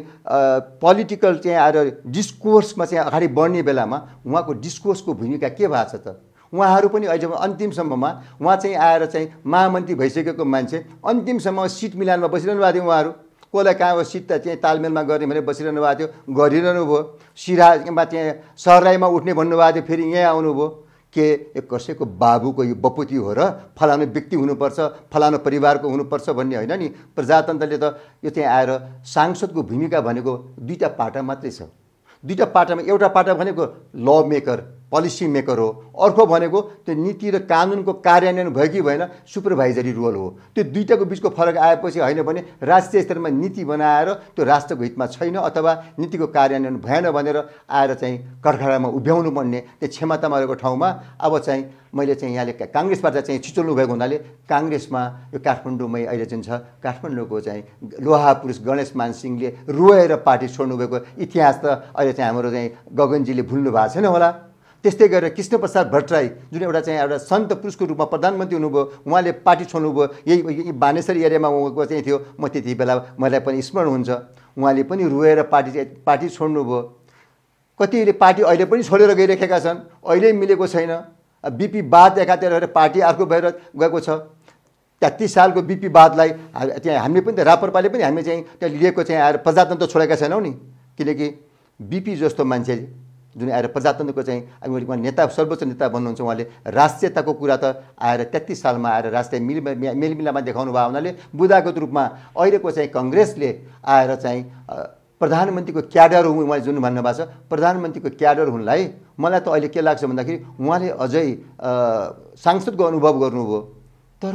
पोलिटिकल चाहिँ आएर डिस्कोर्समा चाहिँ अगाडि बढ्ने बेलामा उहाँको डिस्कोर्सको भूमिका के भएको छ त उहाँहरू पनि अहिले अन्तिमसम्ममा उहाँ चाहिँ आएर चाहिँ महामन्त्री भइसकेको मान्छे अन्तिमसम्म सिट मिलानमा बसिरहनु भएको थियो उहाँहरू कसलाई कहाँ सिट त चाहिँ तालमेलमा गर्ने भनेर बसिरहनु भएको थियो गरिरहनु भयो सिराजमा त्यहाँ सरराईमा उठ्ने भन्नुभएको थियो फेरि यहीँ आउनुभयो के कसैको बाबुको यो बपुती हो र फलानु व्यक्ति हुनुपर्छ फलानु परिवारको हुनुपर्छ भन्ने होइन नि प्रजातन्त्रले त यो त्यहाँ आएर सांसदको भूमिका भनेको दुईवटा पाटा मात्रै छ दुईवटा पाटामा एउटा पाटा भनेको ल मेकर पोलिसी मेकर हो अर्को भनेको त्यो नीति र कानुनको कार्यान्वयन भयो कि भएन सुपरभाइजरी रोल हो त्यो दुइटाको बिचको फरक आएपछि होइन भने राष्ट्रिय स्तरमा नीति बनाएर त्यो राष्ट्रको हितमा छैन अथवा नीतिको कार्यान्वयन भएन भनेर आएर चाहिँ कर्खडामा उभ्याउनु पर्ने त्यो क्षमतामा रहेको ठाउँमा अब चाहिँ मैले चाहिँ यहाँले काङ्ग्रेसबाट चाहिँ छिचोल्नु भएको हुनाले काङ्ग्रेसमा यो काठमाडौँमै अहिले जुन छ काठमाडौँको चाहिँ लोहा पुरुष गणेश मानसिंहले रोएर पार्टी छोड्नुभएको इतिहास त अहिले चाहिँ हाम्रो चाहिँ गगनजीले भुल्नु भएको छैन होला त्यस्तै गरेर कृष्णप्रसाद भट्टराई जुन एउटा चाहिँ एउटा सन्त पुरुषको रूपमा प्रधानमन्त्री हुनुभयो उहाँले पार्टी छोड्नुभयो यही बानेश्वर एरियामा उहाँको चाहिँ थियो म त्यति बेला मलाई पनि स्मरण हुन्छ उहाँले पनि रोएर पार्टी पार्टी छोड्नुभयो कतिले पार्टी अहिले पनि छोडेर गइरहेका छन् अहिले मिलेको छैन बिपी बाद एकातिर पार्टी अर्को भएर गएको छ तेत्तिस सालको बिपी बादलाई त्यहाँ हामीले पनि रापरपाले पनि हामी चाहिँ त्यहाँ लिएको चाहिँ आएर प्रजातन्त्र छोडेका छैनौँ नि किनकि बिपी जस्तो मान्छे जुन आएर प्रजातन्त्रको चाहिँ उहाँ नेता सर्वोच्च नेता भन्नुहुन्छ उहाँले राष्ट्रियताको कुरा त आएर तेत्तिस सालमा आएर राष्ट्रिय मिल मेलमिलामा देखाउनु भएको हुनाले बुदागत रूपमा अहिलेको चाहिँ कङ्ग्रेसले आएर चाहिँ प्रधानमन्त्रीको क्याडर हुँ उहाँले जुन भन्नुभएको छ प्रधानमन्त्रीको क्याडर हुनलाई मलाई त अहिले के लाग्छ भन्दाखेरि उहाँले अझै सांसदको अनुभव गर्नुभयो तर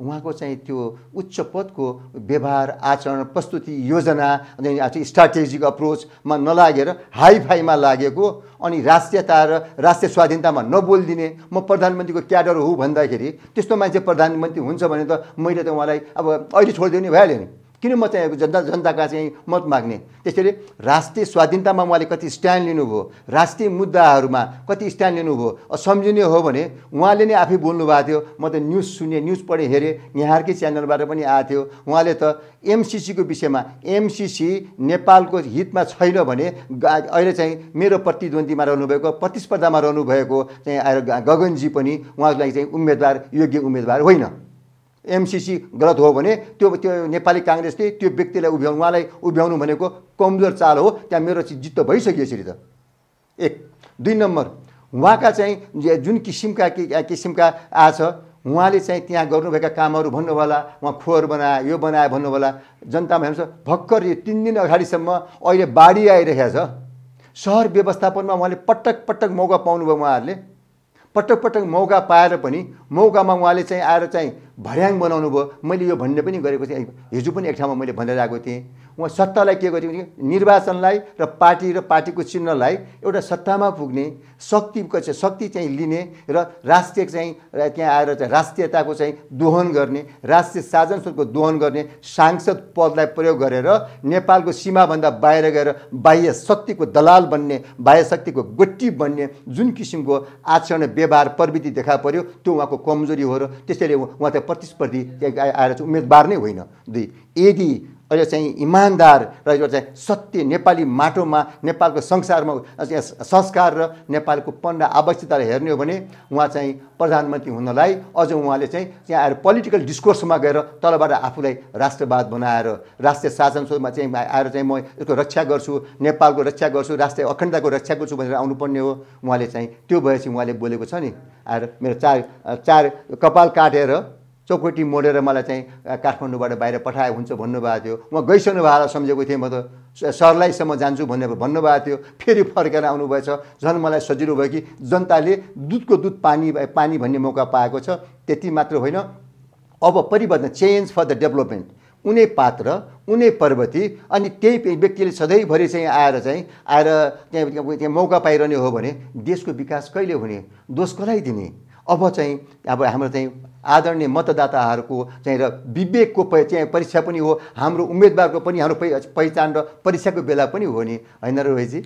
उहाँको चाहिँ त्यो उच्च पदको व्यवहार आचरण प्रस्तुति योजना अनि स्ट्राटेजिक अप्रोचमा नलागेर हाई फाईमा लागेको अनि राष्ट्रियता र राष्ट्रिय स्वाधीनतामा नबोलिदिने म प्रधानमन्त्रीको क्याडर हो भन्दाखेरि त्यस्तो मान्छे प्रधानमन्त्री हुन्छ भने त मैले त उहाँलाई अब अहिले छोडिदियो नि भइहाल्यो नि किन म चाहिँ जनता जनताका चाहिँ मत माग्ने त्यसरी राष्ट्रिय स्वाधीनतामा उहाँले कति स्ट्यान्ड लिनुभयो राष्ट्रिय मुद्दाहरूमा कति स्ट्यान्ड लिनुभयो सम्झिने हो भने उहाँले नै आफै बोल्नु भएको थियो म त न्युज सुने न्युज पढेँ हेरेँ यहाँकै च्यानलबाट पनि आएको थियो उहाँले त एमसिसीको विषयमा एमसिसी नेपालको हितमा छैन भने अहिले चाहिँ मेरो प्रतिद्वन्दीमा रहनुभएको प्रतिस्पर्धामा रहनुभएको चाहिँ आएर गगनजी पनि उहाँको लागि चाहिँ उम्मेदवार योग्य उम्मेदवार होइन एमसिसी गलत हो भने त्यो त्यो नेपाली काङ्ग्रेसले त्यो व्यक्तिलाई उभ्याउनु उहाँलाई उभ्याउनु भनेको कमजोर चाल हो त्यहाँ मेरो चाहिँ जित्त भइसक्यो यसरी त एक दुई नम्बर उहाँका चाहिँ जुन किसिमका किसिमका आछ उहाँले चाहिँ त्यहाँ गर्नुभएका कामहरू भन्नुहोला उहाँ खोर बनाए यो बनाए भन्नुहोला जनतामा हेर्नुहोस् भर्खर यो तिन दिन अगाडिसम्म अहिले बाढी आइरहेको छ सहर व्यवस्थापनमा उहाँले पटक पटक मौका पाउनुभयो उहाँहरूले पटक पटक मौका पाएर पनि मौकामा उहाँले चाहिँ आएर चाहिँ भर्याङ बनाउनु भयो मैले यो भन्ने पनि गरेको थिएँ हिजो पनि एक ठाउँमा मैले भनेर आएको थिएँ उहाँ सत्तालाई के गर्यो भने निर्वाचनलाई र पार्टी र पार्टीको चिह्नलाई एउटा सत्तामा पुग्ने शक्तिको चाहिँ शक्ति चाहिँ लिने र राष्ट्रिय चाहिँ त्यहाँ आएर चाहिँ राष्ट्रियताको चाहिँ दोहन गर्ने राष्ट्रिय साधन स्वरूपको दोहन गर्ने सांसद पदलाई प्रयोग गरेर नेपालको सीमाभन्दा बाहिर गएर बाह्य शक्तिको दलाल बन्ने बाह्य शक्तिको गोटी बन्ने जुन किसिमको आचरण व्यवहार प्रवृत्ति देखा पर्यो त्यो उहाँको कमजोरी हो र त्यसैले उहाँ चाहिँ प्रतिस्पर्धी आएर चाहिँ उम्मेदवार नै होइन दुई यदि अहिले चाहिँ इमान्दार र एउटा चाहिँ सत्य नेपाली माटोमा नेपालको संसारमा संस्कार र नेपालको पन्ध्र आवश्यकतालाई हेर्ने हो भने उहाँ चाहिँ प्रधानमन्त्री हुनलाई अझ उहाँले चाहिँ त्यहाँ आएर पोलिटिकल डिस्कोर्समा गएर तलबाट आफूलाई राष्ट्रवाद बनाएर राष्ट्रिय शासन शासनमा चाहिँ आएर चाहिँ म यसको रक्षा गर्छु नेपालको रक्षा गर्छु राष्ट्रिय अखण्डताको रक्षा गर्छु भनेर आउनुपर्ने हो उहाँले चाहिँ त्यो भएपछि उहाँले बोलेको छ नि आएर मेरो चार चार कपाल काटेर चौकोटी मोडेर मलाई चाहिँ काठमाडौँबाट बाहिर पठाएको हुन्छ भन्नुभएको थियो म गइसक्नु भएको सम्झेको थिएँ म त सरलाईसम्म जान्छु भन्ने भन्नुभएको थियो फेरि फर्केर आउनुभएछ झन् मलाई सजिलो भयो कि जनताले दुधको दुध पानी पानी भन्ने मौका पाएको छ त्यति मात्र होइन अब परिवर्तन चेन्ज फर द डेभलपमेन्ट उनै पात्र उनै पर्वती अनि त्यही व्यक्तिले सधैँभरि चाहिँ आएर चाहिँ आएर त्यहाँ त्यहाँ मौका पाइरहने हो भने देशको विकास कहिले हुने दोष कसलाई दिने अब चाहिँ अब हाम्रो चाहिँ आदरणीय मतदाताहरूको चाहिँ र विवेकको चाहिँ परीक्षा पनि हो हाम्रो उम्मेदवारको पनि हाम्रो पहिचान र परीक्षाको बेला पनि हो नि होइन रोहितजी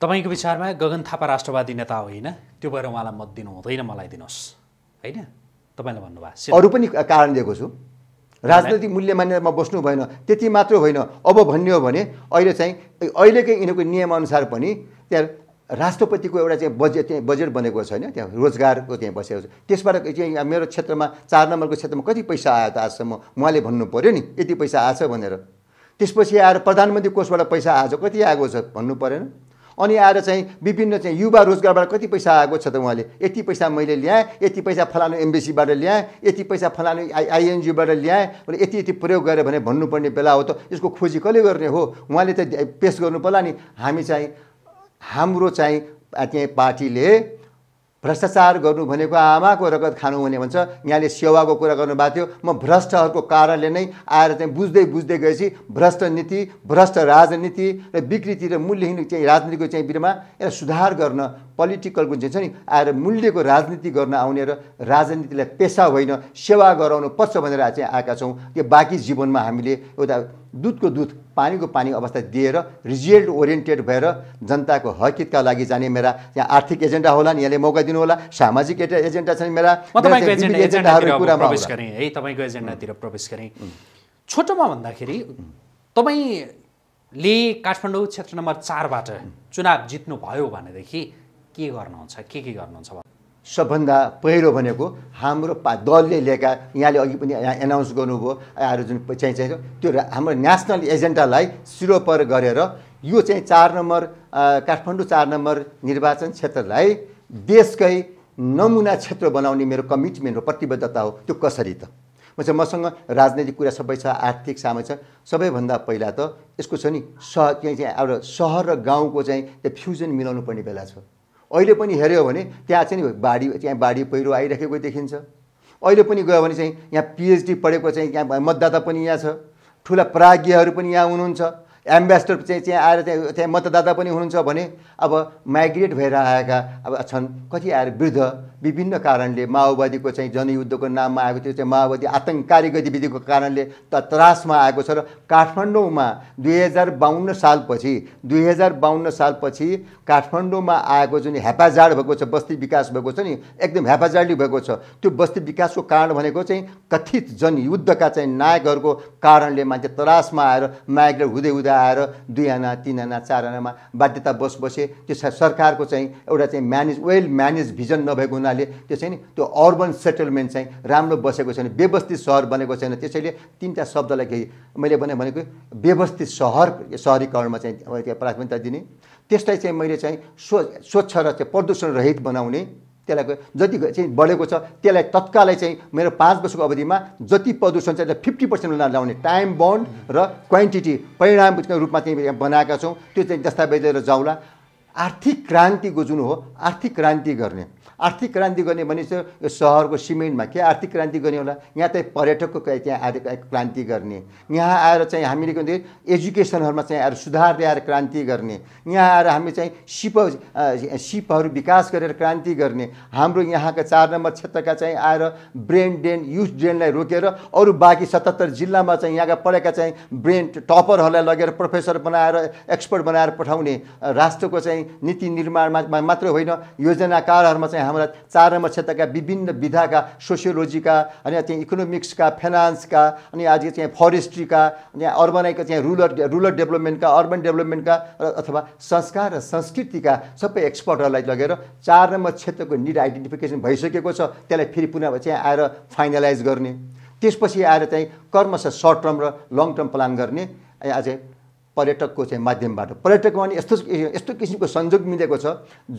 तपाईँको विचारमा गगन थापा राष्ट्रवादी नेता होइन त्यो भएर उहाँलाई मत दिनु हुँदैन मलाई दिनुहोस् होइन तपाईँले भन्नुभयो अरू पनि कारण दिएको छु राजनैतिक मूल्य मान्यतामा बस्नु भएन त्यति मात्र होइन अब भन्ने हो भने अहिले चाहिँ अहिलेकै यिनीहरूको नियमअनुसार पनि त्यहाँ राष्ट्रपतिको एउटा चाहिँ बजेट त्यहाँ बजेट बनेको छ छैन त्यहाँ रोजगारको त्यहाँ बसेको छ त्यसबाट चाहिँ मेरो क्षेत्रमा चार नम्बरको क्षेत्रमा कति पैसा आयो त आजसम्म उहाँले भन्नु पऱ्यो नि यति पैसा आएछ भनेर त्यसपछि आएर प्रधानमन्त्री कोषबाट पैसा आएछ कति आएको छ भन्नु परेन अनि आएर चाहिँ विभिन्न चाहिँ युवा रोजगारबाट कति पैसा आएको छ त उहाँले यति पैसा मैले ल्याएँ यति पैसा फलानु एमबिसीबाट ल्याएँ यति पैसा फलानु आई आइएनजिओबाट ल्याएँ भने यति यति प्रयोग गरेँ भने भन्नुपर्ने बेला हो त यसको खोजी कसले गर्ने हो उहाँले त पेस गर्नु पर्ला नि हामी चाहिँ हाम्रो चाहिँ त्यहाँ पार्टीले भ्रष्टाचार गर्नु भनेको आमाको रगत खानु भने भन्छ यहाँले सेवाको कुरा गर्नुभएको थियो म भ्रष्टहरूको कारणले नै आएर चाहिँ बुझ्दै बुझ्दै गएपछि भ्रष्ट नीति भ्रष्ट राजनीति र विकृति र मूल्यहीन चाहिँ राजनीतिको चाहिँ बिरमा यसलाई सुधार गर्न पोलिटिकल जुन छ नि आएर मूल्यको राजनीति गर्न आउने र राजनीतिलाई पेसा होइन सेवा गराउनु पर्छ भनेर चाहिँ आएका छौँ त्यो बाँकी जीवनमा हामीले एउटा दुधको दुध पानीको पानी अवस्था दिएर रिजल्ट ओरिएन्टेड भएर जनताको हकितका लागि जाने मेरा यहाँ आर्थिक एजेन्डा होला नि यहाँले मौका दिनुहोला सामाजिक एजेन्डा छन् मेरा एजेन्डाहरू प्रवेश गरेँ है तपाईँको एजेन्डातिर प्रवेश गरेँ छोटोमा भन्दाखेरि तपाईँले काठमाडौँ क्षेत्र नम्बर चारबाट चुनाव जित्नुभयो भनेदेखि के गर्नुहुन्छ के के गर्नुहुन्छ सबभन्दा पहिलो भनेको हाम्रो पा दलले लिएका यहाँले अघि पनि यहाँ एनाउन्स गर्नुभयो आएर जुन चाहिँ चाहिँ त्यो हाम्रो नेसनल एजेन्डालाई सिरोपर गरेर यो चाहिँ चार नम्बर काठमाडौँ चार नम्बर निर्वाचन क्षेत्रलाई देशकै नमुना क्षेत्र बनाउने मेरो कमिटमेन्ट हो प्रतिबद्धता हो त्यो कसरी त म चाहिँ मसँग राजनैतिक कुरा सबै छ आर्थिक सामाजिक छ सबैभन्दा पहिला त यसको छ नि सह चाहिँ एउटा सहर र गाउँको चाहिँ त्यो फ्युजन मिलाउनु पर्ने बेला छ अहिले पनि हेऱ्यो भने त्यहाँ चाहिँ बाढी त्यहाँ बाढी पहिरो आइराखेको देखिन्छ अहिले पनि गयो भने चाहिँ यहाँ पिएचडी पढेको चाहिँ यहाँ मतदाता पनि यहाँ छ ठुला प्राज्ञहरू पनि यहाँ हुनुहुन्छ एम्बेसडर चाहिँ त्यहाँ आएर त्यहाँ त्यहाँ मतदाता पनि हुनुहुन्छ भने अब माइग्रेट भएर आएका अब छन् कति आएर वृद्ध विभिन्न कारणले माओवादीको चाहिँ जनयुद्धको नाममा आएको थियो चाहिँ माओवादी आतङ्ककारी गतिविधिको कारणले त त्रासमा आएको छ र काठमाडौँमा दुई हजार बाहन्न सालपछि दुई हजार बाहन्न सालपछि काठमाडौँमा आएको जुन हेपाजाड भएको छ बस्ती विकास भएको छ नि एकदम हेपाजाडी भएको छ त्यो बस्ती विकासको कारण भनेको चाहिँ कथित जनयुद्धका चाहिँ नायकहरूको कारणले मान्छे त्रासमा आएर नायकले हुँदै हुँदै आएर दुई आना तिन आना चार आनामा बाध्यता बस बसे त्यो सरकारको चाहिँ एउटा चाहिँ म्यानेज वेल म्यानेज भिजन नभएको हुना हुनाले त्यो चाहिँ त्यो अर्बन सेटलमेन्ट चाहिँ राम्रो बसेको छैन व्यवस्थित सहर बनेको छैन त्यसैले तिनवटा शब्दलाई केही मैले भने भनेको व्यवस्थित सहर सहरीकरणमा चाहिँ प्राथमिकता दिने त्यसलाई चाहिँ मैले चाहिँ स्व स्वच्छ र चाहिँ प्रदूषण रहित बनाउने त्यसलाई जति चाहिँ बढेको छ त्यसलाई तत्कालै चाहिँ मेरो पाँच वर्षको अवधिमा जति प्रदूषण चाहिँ फिफ्टी पर्सेन्ट हुन लाउने टाइम बन्ड र क्वान्टिटी परिणामको रूपमा चाहिँ बनाएका छौँ त्यो चाहिँ दस्तावेज लिएर जाउँला आर्थिक क्रान्तिको जुन हो आर्थिक क्रान्ति गर्ने आर्थिक क्रान्ति गर्ने भने चाहिँ यो सहरको सिमेन्टमा के आर्थिक क्रान्ति गर्ने होला यहाँ चाहिँ पर्यटकको त्यहाँ आएर क्रान्ति गर्ने यहाँ आएर चाहिँ हामीले के भन्छ एजुकेसनहरूमा चाहिँ आएर सुधार ल्याएर क्रान्ति गर्ने यहाँ आएर हामी चाहिँ सिप सिपहरू विकास गरेर क्रान्ति गर्ने हाम्रो यहाँका चार नम्बर क्षेत्रका चाहिँ आएर ब्रेन ड्रेन युथ ड्रेनलाई रोकेर अरू बाँकी सतहत्तर जिल्लामा चाहिँ यहाँका पढेका चाहिँ ब्रेन टपरहरूलाई लगेर प्रोफेसर बनाएर एक्सपर्ट बनाएर पठाउने राष्ट्रको चाहिँ चाहिँ नीति निर्माणमा मात्र होइन योजनाकारहरूमा चाहिँ हाम्रा चार नम्बर क्षेत्रका विभिन्न विधाका सोसियोलोजीका अनि चाहिँ इकोनोमिक्सका फाइनान्सका अनि आज चाहिँ फरेस्ट्रीका अनि अर्बनाइका चाहिँ रुरल रुरल डेभलपमेन्टका अर्बन डेभलपमेन्टका अथवा संस्कार र संस्कृतिका सबै एक्सपर्टहरूलाई लगेर चार नम्बर क्षेत्रको निड आइडेन्टिफिकेसन भइसकेको छ त्यसलाई फेरि पुनः चाहिँ आएर फाइनलाइज गर्ने त्यसपछि आएर चाहिँ कर्मश सर्ट टर्म र लङ टर्म प्लान गर्ने अझै पर्यटकको चाहिँ माध्यमबाट पर्यटकमा पनि यस्तो यस्तो किसिमको संजोग मिलेको छ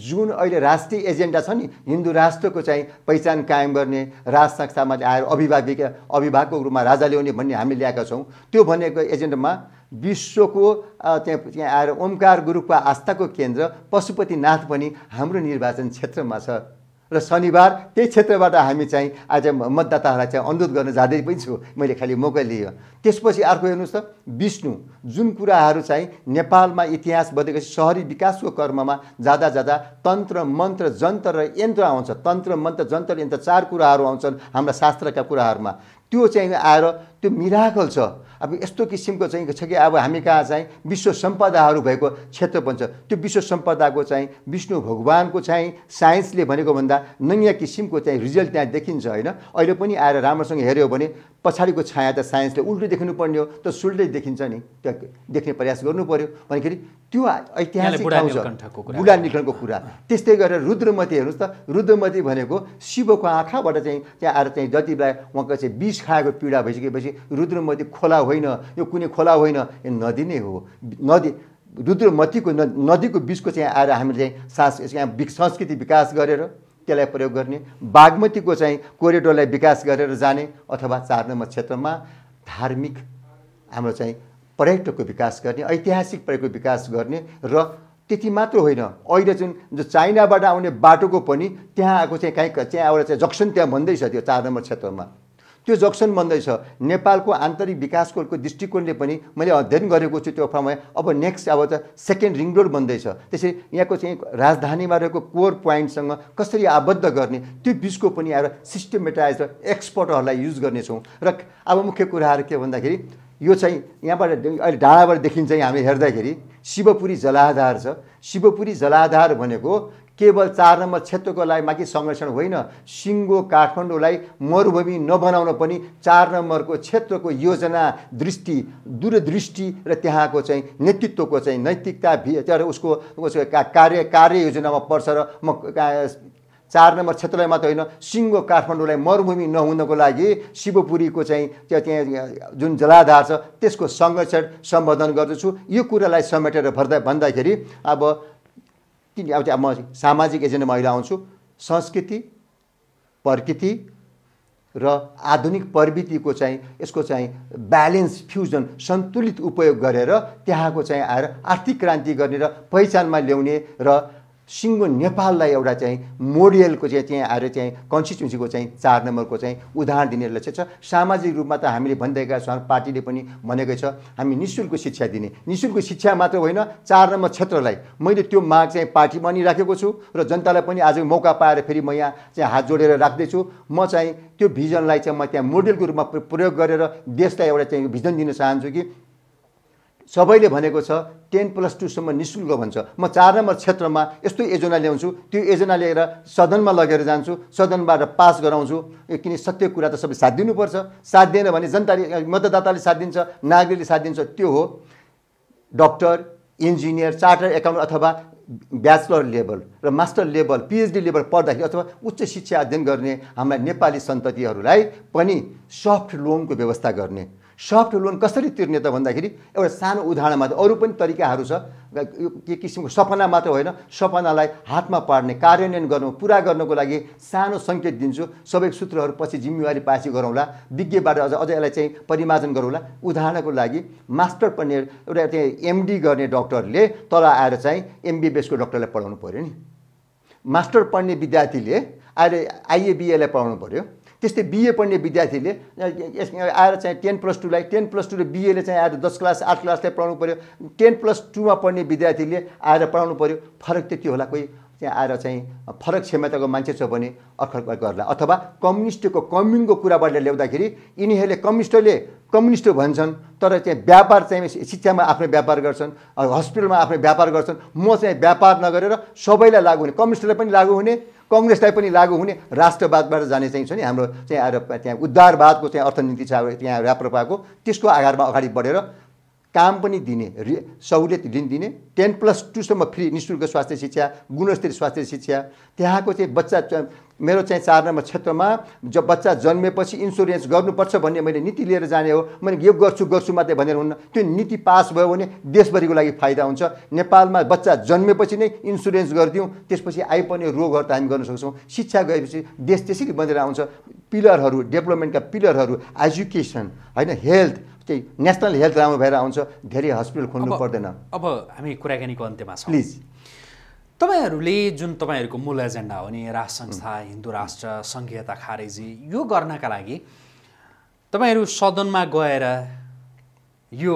जुन अहिले राष्ट्रिय एजेन्डा छ नि हिन्दू राष्ट्रको चाहिँ पहिचान कायम गर्ने राज संस्थामा आएर अभिभावक अभिभावकको रूपमा राजा ल्याउने भन्ने हामीले ल्याएका छौँ त्यो भनेको एजेन्डामा विश्वको त्यहाँ त्यहाँ आएर ओमकार गुरुको आस्थाको केन्द्र पशुपतिनाथ पनि हाम्रो निर्वाचन क्षेत्रमा छ र शनिबार त्यही क्षेत्रबाट हामी चाहिँ आज मतदाताहरूलाई चाहिँ अनुरोध गर्न जाँदै पनि छु मैले खालि मौका लिएँ त्यसपछि अर्को हेर्नुहोस् त विष्णु जुन कुराहरू चाहिँ नेपालमा इतिहास बदेपछि सहरी विकासको कर्ममा जाँदा जाँदा तन्त्र मन्त्र जन्तर र यन्त्र आउँछ तन्त्र मन्त्र जन्तर यन्त्र चार कुराहरू आउँछन् हाम्रा शास्त्रका कुराहरूमा त्यो चाहिँ आएर त्यो मिराकल छ अब यस्तो किसिमको चाहिँ छ कि अब हामी कहाँ चाहिँ विश्व सम्पदाहरू भएको क्षेत्र बन्छ त्यो विश्व सम्पदाको चाहिँ विष्णु भगवान्को चाहिँ साइन्सले भनेको भन्दा नयाँ किसिमको चाहिँ रिजल्ट त्यहाँ देखिन्छ होइन अहिले पनि आएर राम्रोसँग हेऱ्यो भने पछाडिको छाया त साइन्सले उल्टो पर्ने हो त सुल्टै देखिन्छ नि त्यो देख्ने प्रयास गर्नु पऱ्यो भनेखेरि त्यो ऐतिहासिक बुढा निकलको कुरा त्यस्तै गरेर रुद्रमती हेर्नुहोस् त रुद्रमती भनेको शिवको आँखाबाट चाहिँ त्यहाँ आएर चाहिँ जति बेला उहाँको चाहिँ विष खाएको पीडा भइसकेपछि रुद्रमती खोला होइन यो कुनै खोला होइन यो नदी नै हो नदी रुद्रमतीको नदीको बिचको चाहिँ आएर हामीले चाहिँ सांस यहाँ संस्कृति विकास गरेर त्यसलाई प्रयोग गर्ने बागमतीको चाहिँ कोरिडोरलाई विकास गरेर जाने अथवा चार नम्बर क्षेत्रमा धार्मिक हाम्रो चाहिँ पर्यटकको विकास गर्ने ऐतिहासिक पर्यटकको विकास गर्ने र त्यति मात्र होइन अहिले जुन जो चाइनाबाट आउने बाटोको पनि त्यहाँ आएको चाहिँ कहीँ त्यहाँ एउटा चाहिँ जक्सन त्यहाँ भन्दैछ त्यो चार नम्बर क्षेत्रमा त्यो जक्सन बन्दैछ नेपालको आन्तरिक विकासको दृष्टिकोणले पनि मैले अध्ययन गरेको छु त्यो ठाउँमा अब नेक्स्ट अब त सेकेन्ड रिङ रोड बन्दैछ त्यसरी यहाँको चाहिँ राजधानीमा रहेको कोर पोइन्टसँग कसरी आबद्ध गर्ने त्यो बिचको पनि आएर सिस्टमेटाइज र एक्सपर्टहरूलाई युज गर्नेछौँ र अब मुख्य कुराहरू के भन्दाखेरि यो चाहिँ यहाँबाट अहिले डाँडाबाट देखिन्छ हामी हेर्दाखेरि शिवपुरी जलाधार छ शिवपुरी जलाधार भनेको केवल चार नम्बर क्षेत्रको लागि माथि संरक्षण होइन सिङ्गो काठमाडौँलाई मरुभूमि नबनाउन पनि चार नम्बरको क्षेत्रको योजना दृष्टि दूरदृष्टि र त्यहाँको चाहिँ नेतृत्वको चाहिँ नैतिकता भि उसको उसको कार्य कार्ययोजनामा पर्छ र म चार नम्बर क्षेत्रलाई मात्रै होइन सिङ्गो काठमाडौँलाई मरुभूमि नहुनको लागि शिवपुरीको चाहिँ त्यहाँ जुन जलाधार छ त्यसको संरक्षण सम्बोधन गर्दछु यो कुरालाई समेटेर भर्दा भन्दाखेरि अब किन अब म सामाजिक एजेन्डामा अहिले आउँछु संस्कृति प्रकृति र आधुनिक प्रविधिको चाहिँ यसको चाहिँ ब्यालेन्स फ्युजन सन्तुलित उपयोग गरेर त्यहाँको चाहिँ आएर आर्थिक क्रान्ति गर्ने र पहिचानमा ल्याउने र सिङ्गो नेपाललाई एउटा चाहिँ मोडियलको चाहिँ त्यहाँ आएर चाहिँ कन्स्टिट्युन्सीको चाहिँ चार नम्बरको चाहिँ उदाहरण दिने लक्ष्य छ सामाजिक रूपमा त हामीले भनिदिएका छौँ पार्टीले पनि भनेकै छ हामी नि शुल्क शिक्षा दिने नि शुल्क शिक्षा मात्र होइन चार नम्बर क्षेत्रलाई मैले त्यो माग चाहिँ पार्टीमा नि राखेको छु र जनतालाई पनि आज मौका पाएर फेरि म यहाँ चाहिँ हात जोडेर राख्दैछु म चाहिँ त्यो भिजनलाई चाहिँ म त्यहाँ मोडेलको रूपमा प्रयोग गरेर देशलाई एउटा चाहिँ भिजन दिन चाहन्छु कि सबैले भनेको छ टेन प्लस टूसम्म नि शुल्क भन्छ म चार नम्बर क्षेत्रमा यस्तो योजना ल्याउँछु त्यो योजना लिएर सदनमा लगेर जान्छु सदनबाट पास गराउँछु किन सत्य कुरा त सबै साथ दिनुपर्छ साथ दिएन भने जनताले मतदाताले साथ दिन्छ नागरिकले साथ दिन्छ त्यो हो डक्टर इन्जिनियर चार्टर एकाउन्ट अथवा ब्याचलर लेभल र मास्टर लेभल पिएचडी लेभल पढ्दाखेरि अथवा उच्च शिक्षा अध्ययन गर्ने हाम्रा नेपाली सन्ततिहरूलाई पनि सफ्ट लोनको व्यवस्था गर्ने सफ्ट लोन कसरी तिर्ने त भन्दाखेरि एउटा सानो उदाहरण मात्र अरू पनि तरिकाहरू छ के किसिमको सपना मात्र होइन सपनालाई हातमा पार्ने कार्यान्वयन गर्नु पुरा गर्नको लागि सानो सङ्केत दिन्छु सबै सूत्रहरू पछि जिम्मेवारी पासि गरौँला विज्ञबाट अझ अझ यसलाई चाहिँ परिमार्जन गरौँला उदाहरणको लागि मास्टर पढ्ने एउटा त्यहाँ एमडी गर्ने डक्टरले तल आएर चाहिँ एमबिबिएसको डक्टरलाई पढाउनु पऱ्यो नि मास्टर पढ्ने विद्यार्थीले अहिले आइएबिएलाई पढाउनु पऱ्यो त्यस्तै बिए पढ्ने विद्यार्थीले आएर चाहिँ टेन प्लस टूलाई टेन प्लस टूले बिएले चाहिँ आएर दस क्लास आठ क्लासलाई पढाउनु पऱ्यो टेन प्लस टूमा पढ्ने विद्यार्थीले आएर पढाउनु पऱ्यो फरक त्यति होला कोही त्यहाँ आएर चाहिँ फरक क्षमताको मान्छे छ भने गर्ला अथवा कम्युनिस्टको कम्युनको कुराबाट ल्याउँदाखेरि यिनीहरूले कम्युनिस्टले कम्युनिस्ट भन्छन् तर चाहिँ व्यापार चाहिँ शिक्षामा आफ्नो व्यापार गर्छन् हस्पिटलमा आफ्नो व्यापार गर्छन् म चाहिँ व्यापार नगरेर सबैलाई लागु हुने कम्युनिस्टलाई पनि लागु हुने कङ्ग्रेसलाई पनि लागु हुने राष्ट्रवादबाट जाने चाहिँ छ नि हाम्रो चाहिँ आएर त्यहाँ उद्धारवादको चाहिँ अर्थनीति छ त्यहाँ राप्रपाको त्यसको आधारमा अगाडि बढेर काम पनि दिने रि सहुलियत ऋण दिने टेन प्लस टूसम्म फ्री नि शुल्क स्वास्थ्य शिक्षा गुणस्तरीय स्वास्थ्य शिक्षा त्यहाँको चाहिँ बच्चा मेरो चाहिँ चार नम्बर क्षेत्रमा जब बच्चा जन्मेपछि इन्सुरेन्स गर्नुपर्छ भन्ने मैले नीति लिएर जाने हो मैले यो गर्छु गर्छु मात्रै भनेर हुन्न त्यो नीति पास भयो भने देशभरिको लागि फाइदा हुन्छ नेपालमा बच्चा जन्मेपछि नै इन्सुरेन्स गरिदिउँ त्यसपछि आइपर्ने रोगहरू त हामी गर्न सक्छौँ शिक्षा गएपछि देश त्यसरी बनेर आउँछ पिलरहरू डेभलपमेन्टका पिलरहरू एजुकेसन होइन हेल्थ त्यही नेसनल हेल्थ राम्रो भएर आउँछ धेरै हस्पिटल खोल्नु पर्दैन अब हामी कुराकानीको अन्त्यमा छ प्लिज तपाईँहरूले जुन तपाईँहरूको मूल एजेन्डा हो नि राष्ट्र संस्था mm. हिन्दू राष्ट्र सङ्घीयता खारेजी यो गर्नका लागि तपाईँहरू सदनमा गएर यो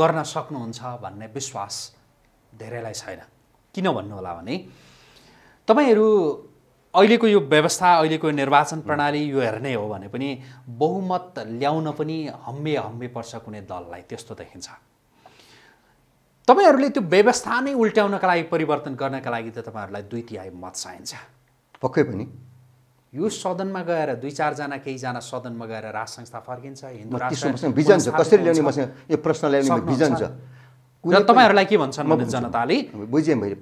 गर्न सक्नुहुन्छ भन्ने विश्वास धेरैलाई छैन किन भन्नुहोला भने तपाईँहरू अहिलेको यो व्यवस्था अहिलेको निर्वाचन प्रणाली यो हेर्ने हो भने पनि बहुमत ल्याउन पनि हम्मे हम्मे पर्छ कुनै दललाई त्यस्तो देखिन्छ तपाईँहरूले त्यो व्यवस्था नै उल्ट्याउनका लागि परिवर्तन गर्नका लागि त तपाईँहरूलाई दुई तिहाई मत चाहिन्छ पक्कै पनि यो सदनमा गएर दुई चारजना केहीजना सदनमा गएर राज संस्था फर्किन्छ हिन्दू राष्ट्र कसरी ल्याउने यो प्रश्न ल्याउने भिजन छ र तपाईँहरूलाई के भन्छन् भने जनताले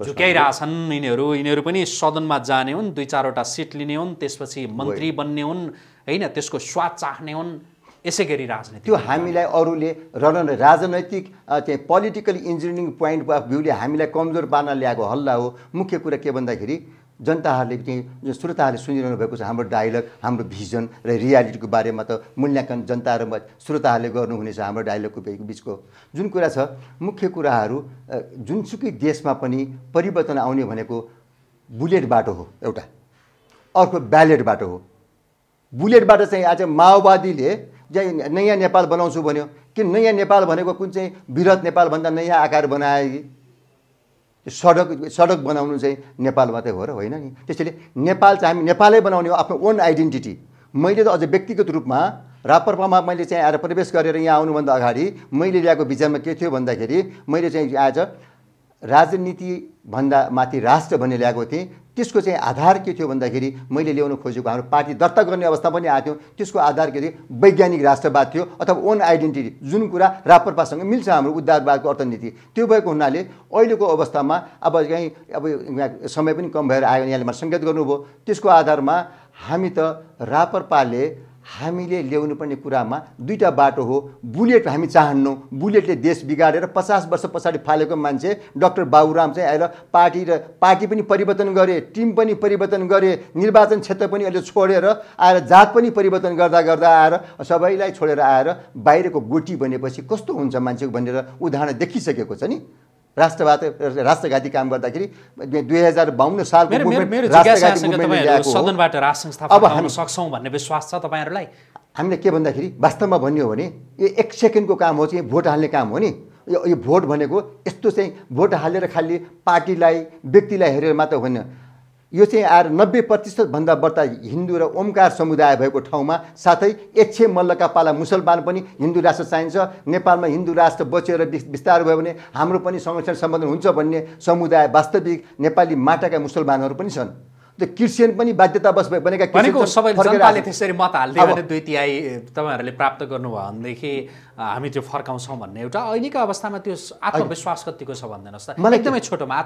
झुक्याइरहेछन् यिनीहरू यिनीहरू पनि सदनमा जाने हुन् दुई चारवटा सिट लिने हुन् त्यसपछि मन्त्री बन्ने हुन् होइन त्यसको स्वाद चाख्ने हुन् यसै गरी राजनीति त्यो हामीलाई अरूले रण राजनैतिक त्यहाँ पोलिटिकल इन्जिनियरिङ पोइन्ट अफ भ्यूले हामीलाई कमजोर पार्न ल्याएको हल्ला हो मुख्य कुरा के भन्दाखेरि जनताहरूले चाहिँ श्रोताहरूले सुनिरहनु भएको छ हाम्रो डायलग हाम्रो भिजन र रियालिटीको बारेमा त मूल्याङ्कन जनता र श्रोताहरूले गर्नुहुनेछ हाम्रो डायलगको बिचको जुन कुरा छ मुख्य कुराहरू जुनसुकै देशमा पनि परिवर्तन आउने भनेको बुलेट बाटो हो एउटा अर्को ब्यालेट बाटो हो बुलेट बाटो चाहिँ आज माओवादीले नयाँ नेपाल बनाउँछु भन्यो कि नयाँ नेपाल भनेको कुन चाहिँ विरत नेपालभन्दा नयाँ आकार बनाए सडक सडक बनाउनु चाहिँ नेपाल मात्रै हो र होइन नि त्यसैले नेपाल चाहिँ हामी नेपालै बनाउने हो आफ्नो ओन आइडेन्टिटी मैले त अझ व्यक्तिगत रूपमा रापरपामा मैले चाहिँ आएर प्रवेश गरेर यहाँ आउनुभन्दा अगाडि मैले ल्याएको विचारमा के थियो भन्दाखेरि मैले चाहिँ आज राजनीति भन्दा माथि राष्ट्र भन्ने ल्याएको थिएँ त्यसको चाहिँ आधार के थियो भन्दाखेरि मैले ल्याउन खोजेको हाम्रो पार्टी दर्ता गर्ने अवस्था पनि आएको थियो त्यसको आधार के थियो वैज्ञानिक राष्ट्रवाद थियो अथवा ओन आइडेन्टिटी जुन कुरा रापरपासँग मिल्छ हाम्रो उद्धारवादको अर्थनीति त्यो भएको हुनाले अहिलेको अवस्थामा अब कहीँ अब समय पनि कम भएर आयो यहाँले मलाई सङ्केत गर्नुभयो त्यसको आधारमा हामी त रापरपाले हामीले ल्याउनुपर्ने कुरामा दुईवटा बाटो हो बुलेट हामी चाहन्नौँ बुलेटले देश बिगाडेर पचास वर्ष पछाडि फालेको मान्छे डक्टर बाबुराम चाहिँ आएर पार्टी र पार्टी पनि परिवर्तन गरे टिम पनि परिवर्तन गरे निर्वाचन क्षेत्र पनि अहिले छोडेर आएर जात पनि परिवर्तन गर्दा गर्दा आएर सबैलाई छोडेर आएर बाहिरको गोटी बनेपछि कस्तो हुन्छ मान्छेको भनेर उदाहरण देखिसकेको छ नि राष्ट्रवाद राष्ट्रघाती काम गर्दाखेरि दुई हजार बाहन्न सालको सदनबाट हामी सक्छौँ भन्ने विश्वास छ तपाईँहरूलाई हामीले के भन्दाखेरि वास्तवमा भन्यो भने यो एक सेकेन्डको काम हो चाहिँ भोट हाल्ने काम हो नि यो भोट भनेको यस्तो चाहिँ भोट हालेर खालि पार्टीलाई व्यक्तिलाई हेरेर मात्र होइन यो चाहिँ आएर नब्बे प्रतिशतभन्दा बढ्ता हिन्दू र ओमकार समुदाय भएको ठाउँमा साथै एक एक्षे मल्लका पाला मुसलमान पनि हिन्दू राष्ट्र चाहिन्छ नेपालमा हिन्दू राष्ट्र बचेर विस्तार भयो भने हाम्रो पनि संरक्षण सम्बन्धन हुन्छ भन्ने समुदाय वास्तविक नेपाली माटाका मुसलमानहरू पनि छन् त्यो क्रिस्चियन पनि बाध्यतावश भयो भनेका जनताले त्यसरी मत हाल्दै दुई तिहाई तपाईँहरूले प्राप्त गर्नुभयो भनेदेखि हामी त्यो फर्काउँछौँ भन्ने एउटा अहिलेको अवस्थामा त्यो आत्मविश्वास कतिको छ भनिदिनुहोस् त एकदमै छोटोमा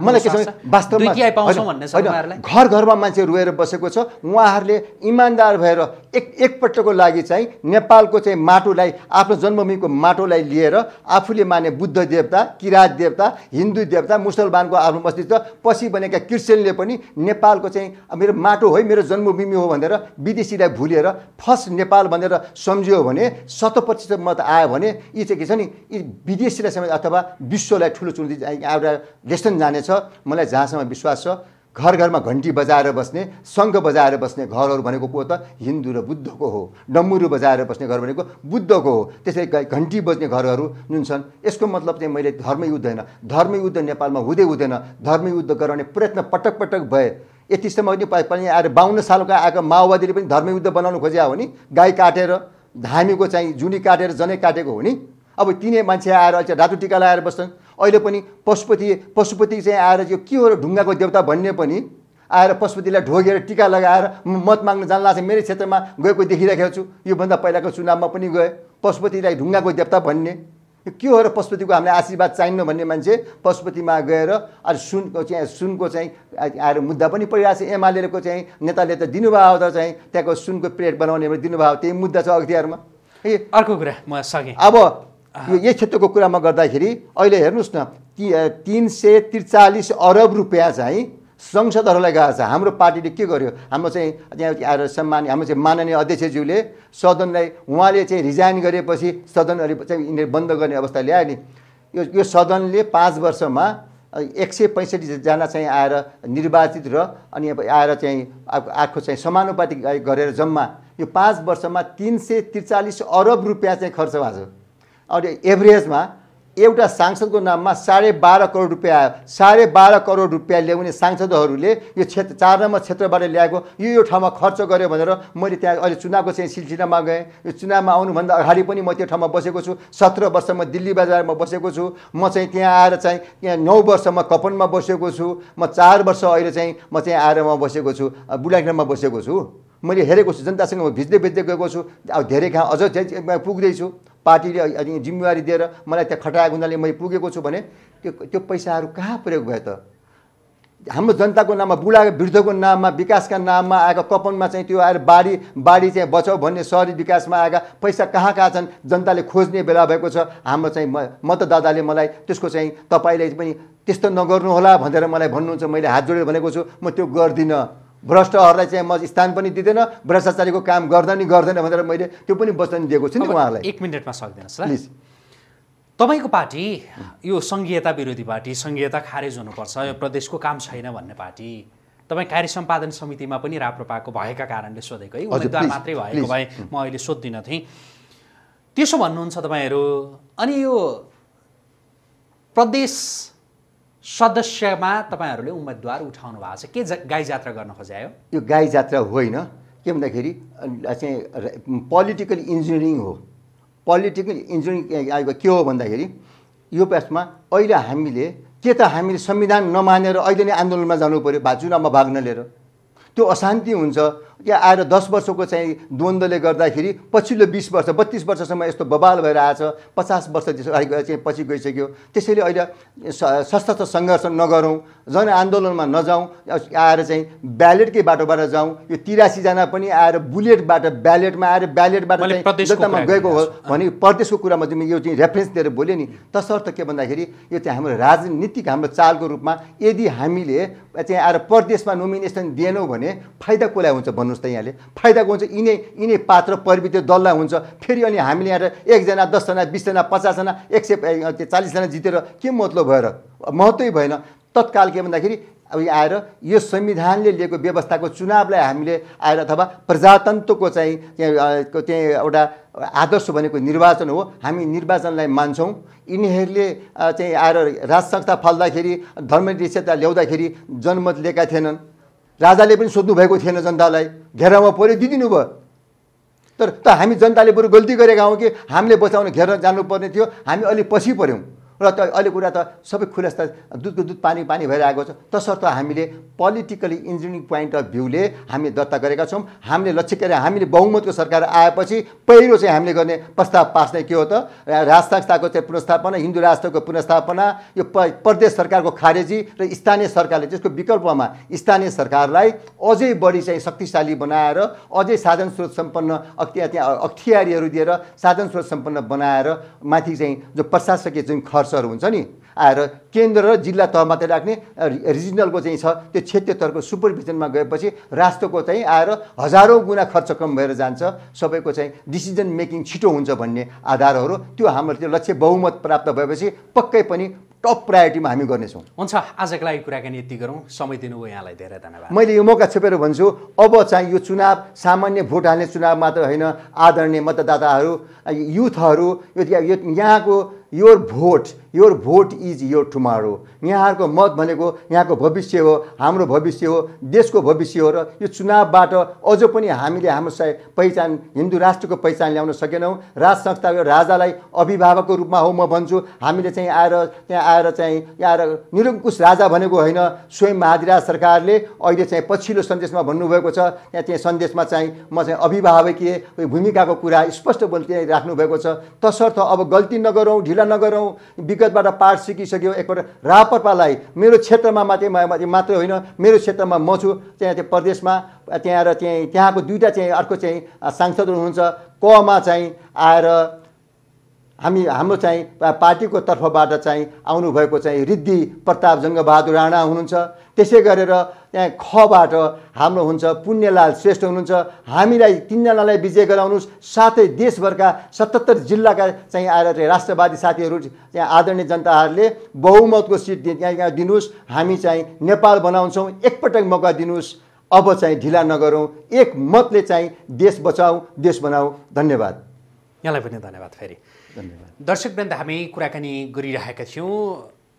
घर घरमा मान्छे रोएर बसेको छ उहाँहरूले इमान्दार भएर एक एकपल्टको लागि चाहिँ नेपालको चाहिँ माटोलाई आफ्नो जन्मभूमिको माटोलाई लिएर आफूले माने बुद्ध देवता किराज देवता हिन्दू देवता मुसलमानको आफ्नो मस्तिष्क पछि बनेका क्रिस्चियनले पनि नेपालको चाहिँ मेरो माटो है मेरो जन्मभूमि हो भनेर विदेशीलाई भुलेर फर्स्ट नेपाल भनेर सम्झियो भने शत प्रतिशत मत आयो भने भने यी चाहिँ के छ नि यी विदेशीलाई समेत अथवा विश्वलाई ठुलो चुनौती एउटा लेसन जानेछ मलाई जहाँसम्म विश्वास छ घर घरमा घन्टी बजाएर बस्ने सङ्घ बजाएर बस्ने घरहरू भनेको को त हिन्दू र बुद्धको हो डम्बुरु बजाएर बस्ने घर भनेको बुद्धको हो त्यसै घन्टी बज्ने घरहरू जुन छन् यसको मतलब चाहिँ मैले धर्मयुद्ध होइन धर्मयुद्ध नेपालमा हुँदै हुँदैन धर्मयुद्ध गराउने प्रयत्न पटक पटक भए यतिसम्म पनि आएर बाहन्न सालको आएको माओवादीले पनि धर्मयुद्ध बनाउनु खोज्या हो नि गाई काटेर धामीको चाहिँ जुनी काटेर जनै काटेको हो नि अब तिनै मान्छे आएर अहिले रातो टिका लगाएर बस्छन् अहिले पनि पशुपति पशुपति चाहिँ आएर यो के हो र ढुङ्गाको देवता भन्ने पनि आएर पशुपतिलाई ढोगेर टिका लगाएर मत माग्न जान लाग्छ मेरै क्षेत्रमा गएको देखिरहेको छु योभन्दा पहिलाको चुनावमा पनि गएँ पशुपतिलाई ढुङ्गाको देवता भन्ने के हो र पशुपतिको हामीलाई आशीर्वाद चाहिन्न भन्ने मान्छे पशुपतिमा गएर अरू सुनको चाहिँ सुनको चाहिँ आएर मुद्दा पनि परिरहेको छ एमालेको चाहिँ नेताले त दिनुभयो त चाहिँ त्यहाँको सुनको प्लेट बनाउने दिनुभयो त्यही मुद्दा छ अख्तियारमा ए अर्को कुरा म सकेँ अब यो यही क्षेत्रको कुरामा गर्दाखेरि अहिले हेर्नुहोस् न ती तिन सय त्रिचालिस अरब रुपियाँ चाहिँ संसदहरूलाई गएको छ हाम्रो पार्टीले के गर्यो हाम्रो चाहिँ त्यहाँ आएर सम्मान हाम्रो चाहिँ माननीय अध्यक्षज्यूले सदनलाई उहाँले चाहिँ रिजाइन गरेपछि सदनहरू चाहिँ यिनीहरू बन्द गर्ने अवस्था ल्यायो नि यो यो सदनले पाँच वर्षमा एक सय पैँसठीजना चाहिँ आएर निर्वाचित र अनि अब आएर चाहिँ आएको चाहिँ समानुपाति गरेर जम्मा यो पाँच वर्षमा तिन सय त्रिचालिस अरब रुपियाँ चाहिँ खर्च भएको छ अनि एभरेजमा एउटा सांसदको नाममा साढे बाह्र करोड रुपियाँ आयो साढे बाह्र करोड रुपियाँ ल्याउने सांसदहरूले यो क्षेत्र चार नम्बर क्षेत्रबाट ल्याएको यो यो ठाउँमा खर्च गर्यो भनेर मैले त्यहाँ अहिले चुनावको चाहिँ सिलसिलामा गएँ यो चुनावमा आउनुभन्दा अगाडि पनि म त्यो ठाउँमा बसेको छु सत्र वर्ष म दिल्ली बजारमा बसेको छु म चाहिँ त्यहाँ आएर चाहिँ त्यहाँ नौ वर्ष म कपनमा बसेको छु म चार वर्ष अहिले चाहिँ म चाहिँ आएर म बसेको छु बुढाखामा बसेको छु मैले हेरेको छु जनतासँग म भिज्दै भिज्दै गएको छु अब धेरै कहाँ अझ पुग्दैछु पार्टीले अनि जिम्मेवारी दिएर मलाई त्यहाँ खटाएको हुनाले मैले पुगेको छु भने त्यो त्यो पैसाहरू कहाँ प्रयोग भयो त हाम्रो जनताको नाममा बुढा वृद्धको नाममा विकासका नाममा आएको कपनमा चाहिँ त्यो आएर बाढी बाढी चाहिँ बचाउ भन्ने सहरी विकासमा आएका पैसा कहाँ कहाँ छन् जनताले खोज्ने बेला भएको छ हाम्रो चाहिँ म मतदाताले मलाई त्यसको चाहिँ तपाईँले पनि त्यस्तो नगर्नुहोला भनेर मलाई भन्नुहुन्छ मैले हात जोडेर भनेको छु म त्यो गर्दिनँ भ्रष्टहरूलाई चाहिँ म स्थान पनि दिँदैन भ्रष्टाचारीको काम गर्दा नि गर्दैन भनेर मैले त्यो पनि वचन दिएको छु नि उहाँलाई एक मिनटमा सक्दिनुहोस् प्लिज तपाईँको पार्टी यो सङ्घीयता विरोधी पार्टी सङ्घीयता खारेज हुनुपर्छ यो प्रदेशको काम छैन भन्ने पार्टी तपाईँ कार्य सम्पादन समितिमा पनि राप्रपाको भएका कारणले सोधेको है उम्मेदवार मात्रै भएको भए म अहिले सोध्दिनँ थिएँ त्यसो भन्नुहुन्छ तपाईँहरू अनि यो प्रदेश सदस्यमा तपाईँहरूले उम्मेदवार उठाउनु भएको छ के जा, गाई जात्रा गर्न खोजायो यो गाई जात्रा होइन के भन्दाखेरि चाहिँ पोलिटिकल इन्जिनियरिङ हो पोलिटिकल इन्जिनियरिङ आएको के हो भन्दाखेरि यो पेसमा अहिले हामीले के त हामीले संविधान नमानेर अहिले नै आन्दोलनमा जानु पऱ्यो भा चुनावमा भाग नलिएर त्यो अशान्ति हुन्छ या आएर दस वर्षको चाहिँ द्वन्द्वले गर्दाखेरि पछिल्लो बिस वर्ष बत्तिस वर्षसम्म यस्तो बबाल भएर आएछ पचास वर्ष चाहिँ पछि गइसक्यो त्यसैले अहिले सशस्त्र सङ्घर्ष नगरौँ जनआन्दोलनमा नजाउँ आएर चाहिँ ब्यालेटकै बाटोबाट जाउँ यो तिरासीजना पनि आएर बुलेटबाट ब्यालेटमा आएर ब्यालेटबाट जनतामा गएको हो भने प्रदेशको कुरामा चाहिँ यो चाहिँ रेफरेन्स दिएर बोल्यो नि तसर्थ के भन्दाखेरि यो चाहिँ हाम्रो राजनीतिक हाम्रो चालको रूपमा यदि हामीले चाहिँ आएर परदेशमा नोमिनेसन दिएनौँ भने फाइदा कसलाई हुन्छ भन्नुहोस् त यहाँले फाइदाको हुन्छ यिनै यिनै पात्र प्रविधि दललाई हुन्छ फेरि अनि हामीले यहाँ एकजना दसजना बिसजना पचासजना एक सय चालिसजना जितेर के मतलब भएर महत्त्वै भएन तत्काल के भन्दाखेरि अब आएर यो संविधानले लिएको व्यवस्थाको चुनावलाई हामीले आएर अथवा प्रजातन्त्रको चाहिँ त्यहाँ एउटा आदर्श भनेको निर्वाचन हो हामी निर्वाचनलाई मान्छौँ यिनीहरूले चाहिँ आएर राज संस्था फाल्दाखेरि धर्मनिरक्षता ल्याउँदाखेरि जनमत लिएका थिएनन् राजाले पनि भएको थिएन जनतालाई घेरामा पऱ्यो दिदिनु भयो तर त हामी जनताले बरु गल्ती गरेका हौँ कि हामीले बचाउन घेर जानुपर्ने थियो हामी अलिक पछि पऱ्यौँ र त अहिले कुरा त सबै त दुधको दुध पानी पानी भइरहेको छ तसर्थ हामीले पोलिटिकली इन्जिनियरिङ पोइन्ट अफ भ्यूले हामीले दर्ता गरेका छौँ हामीले लक्ष्य के हामीले बहुमतको सरकार आएपछि पहिलो चाहिँ हामीले गर्ने प्रस्ताव पास नै के हो त राष्ट्र संस्थाको चाहिँ पुनस्थापना हिन्दू राष्ट्रको पुनस्थापना यो प्रदेश सरकारको खारेजी र स्थानीय सरकारले त्यसको विकल्पमा स्थानीय सरकारलाई अझै बढी चाहिँ शक्तिशाली बनाएर अझै साधन स्रोत सम्पन्न अख्तियार त्यहाँ अख्तियारीहरू दिएर साधन स्रोत सम्पन्न बनाएर माथि चाहिँ जो प्रशासकीय जुन खर्च खर्चहरू हुन्छ नि आएर केन्द्र र जिल्ला तहमा चाहिँ राख्ने रिजनलको चाहिँ छ त्यो क्षेत्रीय तहको सुपरभिजनमा गएपछि राष्ट्रको चाहिँ आएर हजारौँ गुणा खर्च कम भएर जान्छ सबैको चाहिँ डिसिजन मेकिङ छिटो हुन्छ भन्ने आधारहरू त्यो हाम्रो त्यो लक्ष्य बहुमत प्राप्त भएपछि पक्कै पनि टप प्रायोरिटीमा हामी गर्नेछौँ हुन्छ आजको लागि कुराकानी यति गरौँ समय दिनुभयो यहाँलाई धेरै धन्यवाद मैले यो मौका छेपेर भन्छु अब चाहिँ यो चुनाव सामान्य भोट हाल्ने चुनाव मात्र होइन आदरणीय मतदाताहरू युथहरू यो यहाँको यो vote your vote is your tomorrow यहाँहरूको मत भनेको यहाँको भविष्य हो हाम्रो भविष्य हो देशको भविष्य हो र यो चुनावबाट अझ पनि हामीले हाम्रो सायद पहिचान हिन्दू राष्ट्रको पहिचान ल्याउन सकेनौँ राज संस्था राजालाई अभिभावकको रूपमा हो म भन्छु हामीले चाहिँ आएर त्यहाँ आएर चाहिँ आएर निरङ्कुश राजा भनेको होइन स्वयं महाधिराज सरकारले अहिले चाहिँ पछिल्लो सन्देशमा भन्नुभएको छ त्यहाँ चाहिँ सन्देशमा चाहिँ म चाहिँ अभिभावकीय भूमिकाको कुरा स्पष्ट त्यहाँ राख्नुभएको छ तसर्थ अब गल्ती नगरौँ ढिला नगरौँ विगतबाट पाठ सिकिसक्यो एकपल्ट रापरपालाई मेरो क्षेत्रमा मात्रै मात्रै होइन मेरो क्षेत्रमा म छु त्यहाँ त्यो प्रदेशमा त्यहाँ र त्यहीँ त्यहाँको दुइटा चाहिँ अर्को चाहिँ सांसद हुनुहुन्छ कमा चाहिँ आएर हामी हाम्रो चाहिँ पार्टीको तर्फबाट चाहिँ आउनुभएको चाहिँ रिद्धि प्रताप जङ्गबहादुर राणा हुनुहुन्छ त्यसै गरेर त्यहाँ खबाट हाम्रो हुन्छ पुण्यलाल श्रेष्ठ हुनुहुन्छ हामीलाई तिनजनालाई विजय गराउनुहोस् साथै देशभरका सतहत्तर जिल्लाका चाहिँ आएर चाहिँ राष्ट्रवादी साथीहरू त्यहाँ आदरणीय जनताहरूले बहुमतको सिट त्यहाँ दिनुहोस् हामी चाहिँ नेपाल बनाउँछौँ एकपटक मौका दिनुहोस् अब चाहिँ ढिला नगरौँ एक मतले चाहिँ देश बचाऊ देश बनाऊ धन्यवाद यहाँलाई पनि धन्यवाद फेरि धन्यवाद दर्शकवृन्द हामी कुराकानी गरिरहेका थियौँ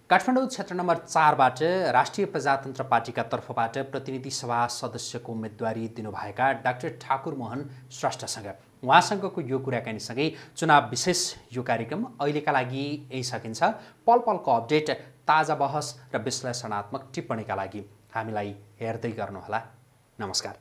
काठमाडौँ क्षेत्र नम्बर चारबाट राष्ट्रिय प्रजातन्त्र पार्टीका तर्फबाट प्रतिनिधि सभा सदस्यको उम्मेदवारी दिनुभएका डाक्टर ठाकुर मोहन श्रेष्ठसँग उहाँसँगको यो कुराकानीसँगै चुनाव विशेष यो कार्यक्रम अहिलेका लागि यही सकिन्छ पल पलको अपडेट ताजा बहस र विश्लेषणात्मक टिप्पणीका लागि हामीलाई हेर्दै गर्नुहोला नमस्कार